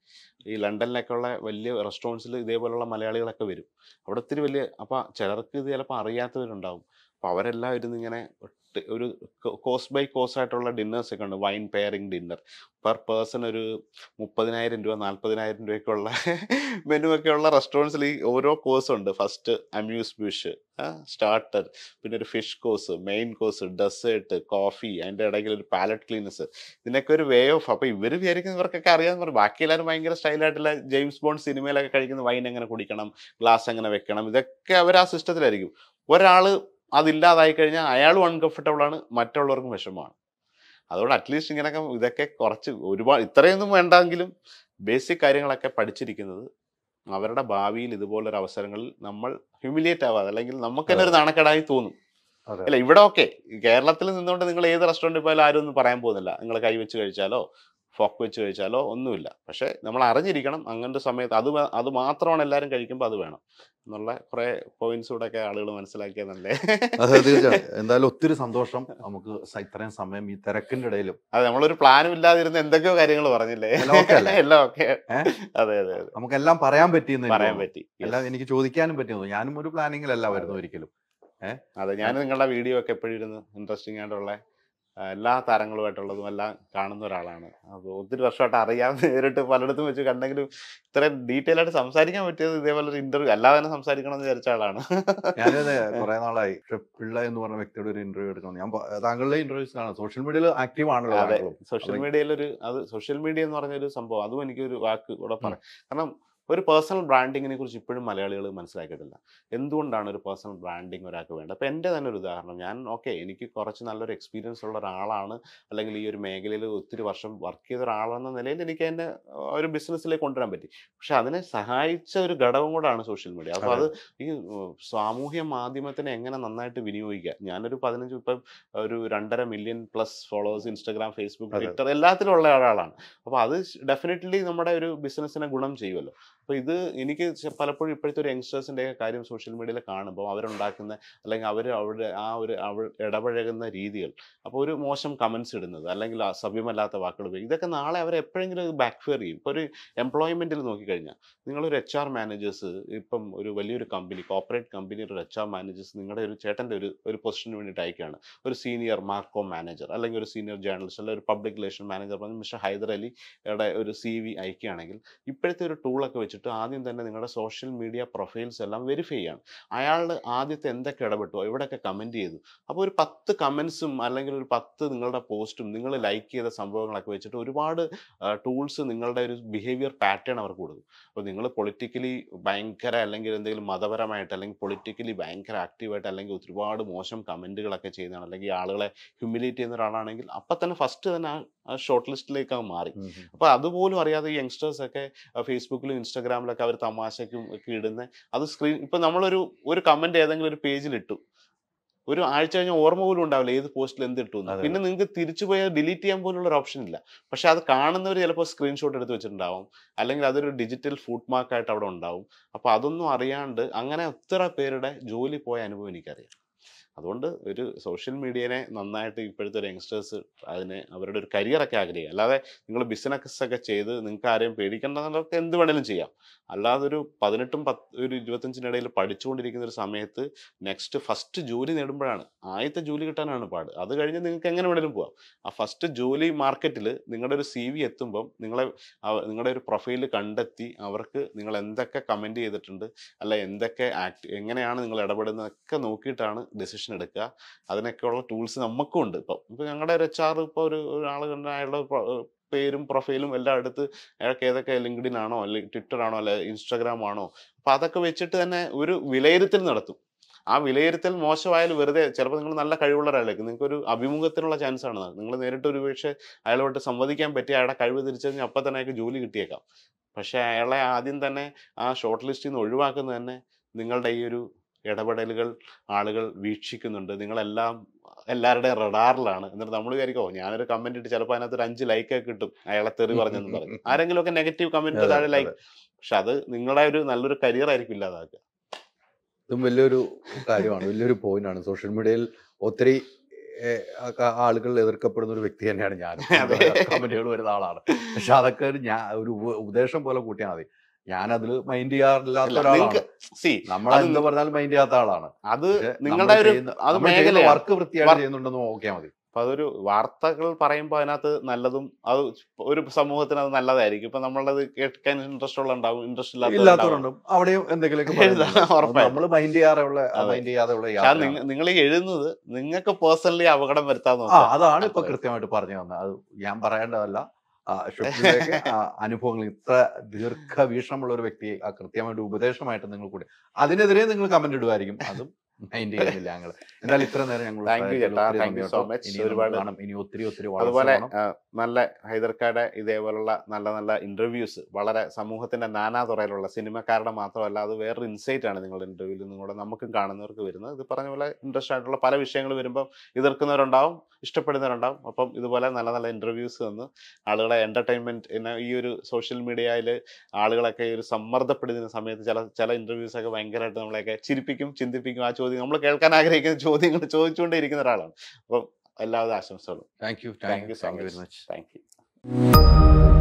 ഈ ലണ്ടനിലൊക്കെ ഉള്ള വലിയ റെസ്റ്റോറൻറ്റ്സിൽ ഇതേപോലെയുള്ള മലയാളികളൊക്കെ വരും അവിടെ ഒത്തിരി വലിയ അപ്പോൾ ചിലർക്ക് ഇത് ചിലപ്പോൾ അറിയാത്തവരുണ്ടാവും അപ്പോൾ അവരെല്ലാം ഇരുന്ന് ഇങ്ങനെ ഒരു കോസ് ബൈ കോസ് ആയിട്ടുള്ള ഡിന്നേഴ്സ് ഒക്കെ ഉണ്ട് wine pairing dinner per person ഒരു മുപ്പതിനായിരം രൂപ നാൽപ്പതിനായിരം രൂപയ്ക്കുള്ള മെനു ഉള്ള റെസ്റ്റോറൻറ്റ്സിൽ ഈ ഓരോ കോഴ്സ് ഉണ്ട് ഫസ്റ്റ് അമ്യൂസ് ബ്യൂഷ് സ്റ്റാർട്ടർ പിന്നെ ഒരു fish course main course dessert coffee അതിൻ്റെ ഇടയ്ക്ക് ഒരു പാലറ്റ് ക്ലീനസ് ഇതിനൊക്കെ ഒരു വേ ഓഫ് അപ്പോൾ ഇവർ വിചാരിക്കുന്ന ഇവർക്കൊക്കെ അറിയാമെന്ന് പറഞ്ഞു ബാക്കി എല്ലാവരും ഭയങ്കര സ്റ്റൈലായിട്ടുള്ള ജെയിംസ് ബോണ്ട് സിനിമയിലൊക്കെ കഴിക്കുന്ന വൈൻ എങ്ങനെ കുടിക്കണം ഗ്ലാസ് എങ്ങനെ വെക്കണം ഇതൊക്കെ അവർ ആ സിസ്റ്റത്തിലായിരിക്കും ഒരാൾ അതില്ലാതായി കഴിഞ്ഞാൽ അയാളും അൺകംഫർട്ടബിൾ ആണ് മറ്റുള്ളവർക്കും വിഷമമാണ് അതുകൊണ്ട് അറ്റ്ലീസ്റ്റ് ഇങ്ങനെയൊക്കെ ഇതൊക്കെ കുറച്ച് ഒരുപാട് ഇത്രയൊന്നും വേണ്ടെങ്കിലും ബേസിക് കാര്യങ്ങളൊക്കെ പഠിച്ചിരിക്കുന്നത് അവരുടെ ഭാവിയിൽ ഇതുപോലൊരു അവസരങ്ങളിൽ നമ്മൾ ഹ്യൂമിലിയേറ്റ് ആവാതെ അല്ലെങ്കിൽ നമുക്ക് തന്നെ ഒരു നാണക്കേടായി തോന്നും അല്ല ഇവിടെ ഓക്കെ കേരളത്തിൽ നിന്നുകൊണ്ട് നിങ്ങൾ ഏത് റെസ്റ്റോറൻറ്റ് പോയാലും ആരും ഒന്നും പറയാൻ പോകുന്നില്ല നിങ്ങൾ കൈ വെച്ച് കഴിച്ചാലോ ഫോക്ക് വെച്ച് കഴിച്ചാലോ ഒന്നുമില്ല പക്ഷേ നമ്മൾ അറിഞ്ഞിരിക്കണം അങ്ങനത്തെ സമയത്ത് അത് അത് മാത്രമാണ് എല്ലാവരും കഴിക്കുമ്പോൾ അത് വേണം എന്നുള്ള കുറെ പോയിന്റ്സ് കൂടെ ഒക്കെ ആളുകൾ മനസ്സിലാക്കിയതല്ലേ തീർച്ചയായും എന്തായാലും ഒത്തിരി സന്തോഷം നമുക്ക് ഇത്രയും സമയം ഈ തിരക്കിന്റെ ഇടയിലും അതെ നമ്മളൊരു പ്ലാനും ഇല്ലാതിരുന്ന എന്തൊക്കെയോ കാര്യങ്ങൾ പറഞ്ഞില്ലേ എല്ലാം ഓക്കെ അതെ അതെ നമുക്കെല്ലാം പറയാൻ പറ്റിയെന്ന് പറയാൻ പറ്റി എല്ലാം എനിക്ക് ചോദിക്കാനും പറ്റിയെന്ന് ഞാനും ഒരു പ്ലാനിങ്ങിലല്ല വരുന്നു ഒരിക്കലും അതെ ഞാൻ നിങ്ങളുടെ വീഡിയോ ഒക്കെ എപ്പോഴും ഇരുന്ന് ഇൻട്രസ്റ്റിംഗ് ആയിട്ടുള്ള എല്ലാ താരങ്ങളുമായിട്ടുള്ളതും എല്ലാം കാണുന്ന ഒരാളാണ് അപ്പോൾ ഒത്തിരി വർഷമായിട്ട് അറിയാവുന്ന നേരിട്ട് പലയിടത്തും വെച്ച് കണ്ടെങ്കിലും ഇത്രയും ഡീറ്റെയിൽ ആയിട്ട് സംസാരിക്കാൻ പറ്റിയത് ഇതേപോലെ ഒരു ഇന്റർവ്യൂ എല്ലാവരും സംസാരിക്കണം എന്ന് വിചാരിച്ച ആളാണ് ഞാനത് കുറെ നാളായി പിള്ള എന്ന് പറഞ്ഞ വ്യക്തിയുടെ ഒരു ഇന്റർവ്യൂ എടുക്കണം ഞാൻ താങ്കളുടെ ഇന്റർവ്യൂസ് ആണ് സോഷ്യൽ മീഡിയയിൽ ആക്റ്റീവ് ആണല്ലോ സോഷ്യൽ മീഡിയയിൽ ഒരു അത് സോഷ്യൽ മീഡിയ എന്ന് പറഞ്ഞൊരു സംഭവം അതും എനിക്കൊരു വാക്ക് കൂടെ പറയാം കാരണം ഒരു പേഴ്സണൽ ബ്രാൻഡിങ്ങിനെ കുറിച്ച് ഇപ്പോഴും മലയാളികൾ മനസ്സിലാക്കിയിട്ടില്ല എന്തുകൊണ്ടാണ് ഒരു പേഴ്സണൽ ബ്രാൻഡിങ് ഒരാൾക്ക് വേണ്ടത് അപ്പോൾ എൻ്റെ തന്നെ ഒരു ഉദാഹരണം ഞാൻ ഓക്കെ എനിക്ക് കുറച്ച് നല്ലൊരു എക്സ്പീരിയൻസ് ഉള്ള ഒരാളാണ് അല്ലെങ്കിൽ ഈ ഒരു മേഖലയിൽ ഒത്തിരി വർഷം വർക്ക് ചെയ്ത ഒരാളെന്ന നിലയിൽ എനിക്ക് എൻ്റെ ഒരു ബിസിനസ്സിലേക്ക് കൊണ്ടുവരാൻ പറ്റി പക്ഷെ അതിനെ സഹായിച്ച ഒരു ഘടകം കൂടാണ് സോഷ്യൽ മീഡിയ അപ്പോൾ അത് ഈ സാമൂഹ്യ മാധ്യമത്തിനെ എങ്ങനെ നന്നായിട്ട് വിനിയോഗിക്കുക ഞാനൊരു പതിനഞ്ച് ഇപ്പം ഒരു രണ്ടര million plus followers Instagram Facebook Twitter എല്ലാത്തിലും ഉള്ള ഒരാളാണ് അപ്പോൾ അത് ഡെഫിനറ്റ്ലി നമ്മുടെ ഒരു ബിസിനസ്സിനെ ഗുണം ചെയ്യുമല്ലോ അപ്പോൾ ഇത് എനിക്ക് പലപ്പോഴും ഇപ്പോഴത്തെ ഒരു യങ്സ്റ്റേഴ്സിൻ്റെ കാര്യം സോഷ്യൽ മീഡിയയിൽ കാണുമ്പോൾ അവരുണ്ടാക്കുന്ന അല്ലെങ്കിൽ അവർ അവരുടെ ആ ഒരു അവ ഇടപഴകുന്ന രീതികൾ അപ്പോൾ ഒരു മോശം കമൻസ് ഇടുന്നത് അല്ലെങ്കിൽ അസഭ്യമല്ലാത്ത വാക്കുകൾ ഉപയോഗിക്കും ഇതൊക്കെ നാളെ അവർ എപ്പോഴെങ്കിലും ബാക്ക്ഫെയർ ചെയ്യും ഇപ്പോൾ ഒരു എംപ്ലോയ്മെൻറ്റിൽ നോക്കിക്കഴിഞ്ഞാൽ നിങ്ങളൊരു എച്ച് ആർ മാനേജേഴ്സ് ഇപ്പം ഒരു വലിയൊരു കമ്പനി കോപ്പറേറ്റ് കമ്പനിയുടെ ഒരു എച്ച് ആർ മാനേജേഴ്സ് നിങ്ങളുടെ ഒരു ചേട്ടൻ്റെ ഒരു ഒരു പൊസിഷന് വേണ്ടിയിട്ട് അയക്കുകയാണ് ഒരു സീനിയർ മാർക്കോ മാനേജർ അല്ലെങ്കിൽ ഒരു സീനിയർ ജേർണലിസ്റ്റ് അല്ലെങ്കിൽ ഒരു public relation manager mister Haider അലിയുടെ ഒരു സി വി അയക്കുകയാണെങ്കിൽ ഇപ്പോഴത്തെ ഒരു ടൂളൊക്കെ വെച്ച് വെച്ചിട്ട് ആദ്യം തന്നെ നിങ്ങളുടെ സോഷ്യൽ മീഡിയ പ്രൊഫൈൽസ് എല്ലാം വെരിഫൈ ചെയ്യണം അയാൾ ആദ്യത്തെ എന്തൊക്കെ ഇടപെട്ടു എവിടെയൊക്കെ കമൻറ്റ് ചെയ്തു അപ്പോൾ ഒരു പത്ത് കമൻസും അല്ലെങ്കിൽ ഒരു പത്ത് നിങ്ങളുടെ പോസ്റ്റും നിങ്ങൾ ലൈക്ക് ചെയ്ത സംഭവങ്ങളൊക്കെ വെച്ചിട്ട് ഒരുപാട് ടൂൾസ് നിങ്ങളുടെ ഒരു ബിഹേവിയർ പാറ്റേൺ അവർക്ക് കൊടുക്കും അപ്പോൾ നിങ്ങൾ പൊളിറ്റിക്കലി ഭയങ്കര അല്ലെങ്കിൽ എന്തെങ്കിലും മതപരമായിട്ട് അല്ലെങ്കിൽ പൊളിറ്റിക്കലി ഭയങ്കര ആക്റ്റീവായിട്ട് അല്ലെങ്കിൽ ഒരുപാട് മോശം കമൻറ്റുകളൊക്കെ ചെയ്യുന്നതാണ് അല്ലെങ്കിൽ ആളുകളെ ഹ്യൂമിലേറ്റ് ചെയ്യുന്ന ഒരാളാണെങ്കിൽ അപ്പം തന്നെ ഫസ്റ്റ് തന്നെ ആ ആ ഷോർട്ട് ലിസ്റ്റിലേക്ക് അത് മാറി അപ്പോൾ അതുപോലും അറിയാതെ ഈ യങ്സ്റ്റേഴ്സ് ഒക്കെ ഫേസ്ബുക്കിലും ഒക്കെ അവർ തമാശയ്ക്കും ഒക്കെ ഇടുന്ന അത് സ്ക്രീൻ ഇപ്പൊ നമ്മളൊരു ഒരു കമന്റ് ഏതെങ്കിലും ഒരു പേജിൽ ഇട്ടു ഒരു ആഴ്ച കഴിഞ്ഞാൽ ഓർമ്മ പോലും ഉണ്ടാവില്ല ഏത് പോസ്റ്റിൽ എന്ത് ഇട്ടു പിന്നെ നിങ്ങൾക്ക് തിരിച്ചു പോയാൽ ഡിലീറ്റ് ചെയ്യാൻ പോലുള്ള ഒരു ഓപ്ഷൻ ഇല്ല പക്ഷെ അത് കാണുന്നവർ ചിലപ്പോൾ സ്ക്രീൻഷോട്ട് എടുത്ത് വെച്ചിട്ടുണ്ടാവും അല്ലെങ്കിൽ അതൊരു ഡിജിറ്റൽ ഫുഡ് മാർക്കായിട്ട് അവിടെ ഉണ്ടാവും അപ്പോൾ അതൊന്നും അറിയാണ്ട് അങ്ങനെ ഒത്തിരി പേരുടെ ജോലി പോയ അനുഭവം എനിക്കറിയാം അതുകൊണ്ട് ഒരു സോഷ്യൽ മീഡിയനെ നന്നായിട്ട് ഇപ്പോഴത്തെ ഒരു യങ്സ്റ്റേഴ്സ് അതിനെ അവരുടെ ഒരു കരിയറൊക്കെ ആഗ്രഹിക്കുക അല്ലാതെ നിങ്ങൾ ബിസിനസ് ഒക്കെ ചെയ്ത് നിങ്ങൾക്ക് ആരെയും പേടിക്കേണ്ടവർക്ക് എന്ത് വേണേലും ചെയ്യാം അല്ലാതെ ഒരു പതിനെട്ടും പത്ത് ഒരു ഇരുപത്തഞ്ചിനിടയിൽ പഠിച്ചുകൊണ്ടിരിക്കുന്ന ഒരു സമയത്ത് നെക്സ്റ്റ് ഫസ്റ്റ് ജോലി നേടുമ്പോഴാണ് ആദ്യത്തെ ജോലി കിട്ടാനാണ് പാട് അത് കഴിഞ്ഞ് നിങ്ങൾക്ക് എങ്ങനെ വേണേലും പോവാം ആ ഫസ്റ്റ് ജോലി മാർക്കറ്റിൽ നിങ്ങളുടെ ഒരു സി വി എത്തുമ്പം നിങ്ങളെ നിങ്ങളുടെ ഒരു പ്രൊഫൈൽ കണ്ടെത്തി അവർക്ക് നിങ്ങൾ എന്തൊക്കെ കമൻറ്റ് ചെയ്തിട്ടുണ്ട് അല്ല എന്തൊക്കെ ആക്ട് എങ്ങനെയാണ് നിങ്ങൾ ഇടപെടുന്നതൊക്കെ നോക്കിയിട്ടാണ് ഡെസിഷൻ ഡിസിഷൻ എടുക്കുക അതിനൊക്കെയുള്ള ടൂൾസ് നമുക്കും ഉണ്ട് ഇപ്പം ഇപ്പം ഞങ്ങളുടെ ഒരു എച്ച് ആർ ഇപ്പോൾ ഒരു ഒരാൾ അയാളുടെ പേരും പ്രൊഫൈലും എല്ലാം എടുത്ത് അയാൾക്ക് ഏതൊക്കെ ലിങ്ക്ഡിൻ ആണോ അല്ലെങ്കിൽ ട്വിറ്റർ ആണോ അല്ലെ ഇൻസ്റ്റാഗ്രാം ആണോ അപ്പം അതൊക്കെ വെച്ചിട്ട് തന്നെ ഒരു വിലയിരുത്തൽ നടത്തും ആ വിലയിരുത്തൽ മോശമായാലും വെറുതെ ചിലപ്പോൾ നിങ്ങൾ നല്ല കഴിവുള്ള ഒരാളേക്ക് നിങ്ങൾക്ക് ഒരു അഭിമുഖത്തിനുള്ള ചാൻസ് ആണ് നിങ്ങൾ നേരിട്ട് ഒരു പക്ഷേ അയാളോട്ട് സംവദിക്കാൻ പറ്റി അയാളെ കഴിവ് തിരിച്ചറിഞ്ഞ് അപ്പം തന്നെ അയാൾക്ക് ജോലി കിട്ടിയേക്കാം പക്ഷേ അയാളെ ആദ്യം തന്നെ ആ ഷോർട്ട് ലിസ്റ്റിൽ നിന്ന് ഒഴിവാക്കുന്നത് തന്നെ നിങ്ങളുടെ ഈ ഒരു ഇടപെടലുകൾ ആളുകൾ വീക്ഷിക്കുന്നുണ്ട് നിങ്ങളെല്ലാം എല്ലാവരുടെയും റഡാറിലാണ് എന്നിട്ട് നമ്മൾ വിചാരിക്കും ഞാനൊരു കമന്റ് ഇട്ട് ചിലപ്പോൾ അതിനകത്ത് ഒരു അഞ്ച് ലൈക്കൊക്കെ കിട്ടും അയാളെ തെറി പറഞ്ഞെന്ന് പറഞ്ഞു ആരെങ്കിലും ഒക്കെ നെഗറ്റീവ് കമന്റ് താഴെ ലൈക്ക് പക്ഷെ അത് നിങ്ങളുടെ ഒരു നല്ലൊരു കരിയർ ആയിരിക്കും ഇല്ലാതാക്കുക ഇതും വലിയൊരു കാര്യമാണ് വലിയൊരു പോയിന്റ് ആണ് സോഷ്യൽ മീഡിയയിൽ ഒത്തിരി ആളുകൾ എതിർക്കപ്പെടുന്ന ഒരു വ്യക്തി തന്നെയാണ് ഞാൻ കമന്റുകൾ വരുന്ന ആളാണ് പക്ഷെ അതൊക്കെ ഞാൻ ഒരു ഉപദേശം പോലെ കൂട്ടിയാൽ മതി ഞാൻ മൈൻഡ് ചെയ്യാറില്ലാത്ത സി പറഞ്ഞാൽ മൈൻഡ് ചെയ്യാത്ത ആളാണ് അത് നിങ്ങളുടെ ഒരു അത് വർക്ക് വൃത്തിയായി ചെയ്യുന്നുണ്ടെന്ന് നോക്കിയാൽ മതി അപ്പൊ അതൊരു വാർത്തകൾ പറയുമ്പോൾ അതിനകത്ത് നല്ലതും അത് ഒരു സമൂഹത്തിന് അത് നല്ലതായിരിക്കും ഇപ്പൊ നമ്മളത് കേൾക്കാൻ ഇൻട്രസ്റ്റ് ഉള്ള ഉണ്ടാവും ഇൻട്രസ്റ്റ് ഇല്ലാത്തവരുണ്ടാവും അവിടെയും എന്തെങ്കിലും നമ്മൾ മൈൻഡ് ചെയ്യാറുള്ള മൈൻഡ് നിങ്ങൾ എഴുതുന്നത് നിങ്ങൾക്ക് പേഴ്സണലി അപകടം വരുത്താന്ന് അതാണ് ഇപ്പൊ കൃത്യമായിട്ട് പറഞ്ഞു തന്നെ അത് ഞാൻ പറയേണ്ടതല്ല ഷുക്തിയുടെ അനുഭവങ്ങൾ ഇത്ര ദീർഘവീക്ഷണമുള്ള ഒരു വ്യക്തിയെ കൃത്യമായിട്ട് ഉപദേശമായിട്ട് നിങ്ങൾ കൂടെ അതിനെതിരെ നിങ്ങൾ കമന്റ് ഇടുമായിരിക്കും അതും മൈൻഡ് ചെയ്യുന്നില്ല ഞങ്ങൾ എന്തായാലും ഇത്ര നേരം ഞങ്ങൾ സോ മച്ച് ഒരുപാട് ഒത്തിരി ഒത്തിരി അതുപോലെ നല്ല ഹൈദർക്കാട് ഇതേപോലുള്ള നല്ല നല്ല ഇന്റർവ്യൂസ് വളരെ സമൂഹത്തിന്റെ നാനാതുറയിലുള്ള സിനിമക്കാരുടെ മാത്രമല്ല അത് വേറൊരു ഇൻസൈറ്റ് ആണ് നിങ്ങളുടെ ഇന്റർവ്യൂവിൽ നിന്നും കൂടെ നമുക്കും കാണുന്നവർക്ക് വരുന്നത് ഇത് പറഞ്ഞ പോലെ ഇൻട്രസ്റ്റ് ആയിട്ടുള്ള പല വിഷയങ്ങൾ വരുമ്പോൾ എതിർക്കുന്നവരുണ്ടാവും ഇഷ്ടപ്പെടുന്നവരുണ്ടാവും അപ്പം ഇതുപോലെ നല്ല നല്ല ഇന്റർവ്യൂസ് തന്ന് ആളുകളെ എന്റർടൈൻമെന്റ് ഈ ഒരു സോഷ്യൽ മീഡിയയിൽ ആളുകളൊക്കെ ഈ ഒരു സമ്മർദ്ദപ്പെടുന്ന സമയത്ത് ചില ചില ഇന്റർവ്യൂസ് ഒക്കെ ഭയങ്കരമായിട്ട് നമ്മളെയൊക്കെ ചിരിപ്പിക്കും ചിന്തിപ്പിക്കും ആ ചോദ്യം നമ്മൾ കേൾക്കാൻ ആഗ്രഹിക്കുന്ന ചോദ്യങ്ങൾ ചോദിച്ചുകൊണ്ടേ ഇരിക്കുന്ന ഒരാളാണ് അപ്പം എല്ലാവിധ ആശംസകളും thank you thank you so much thank U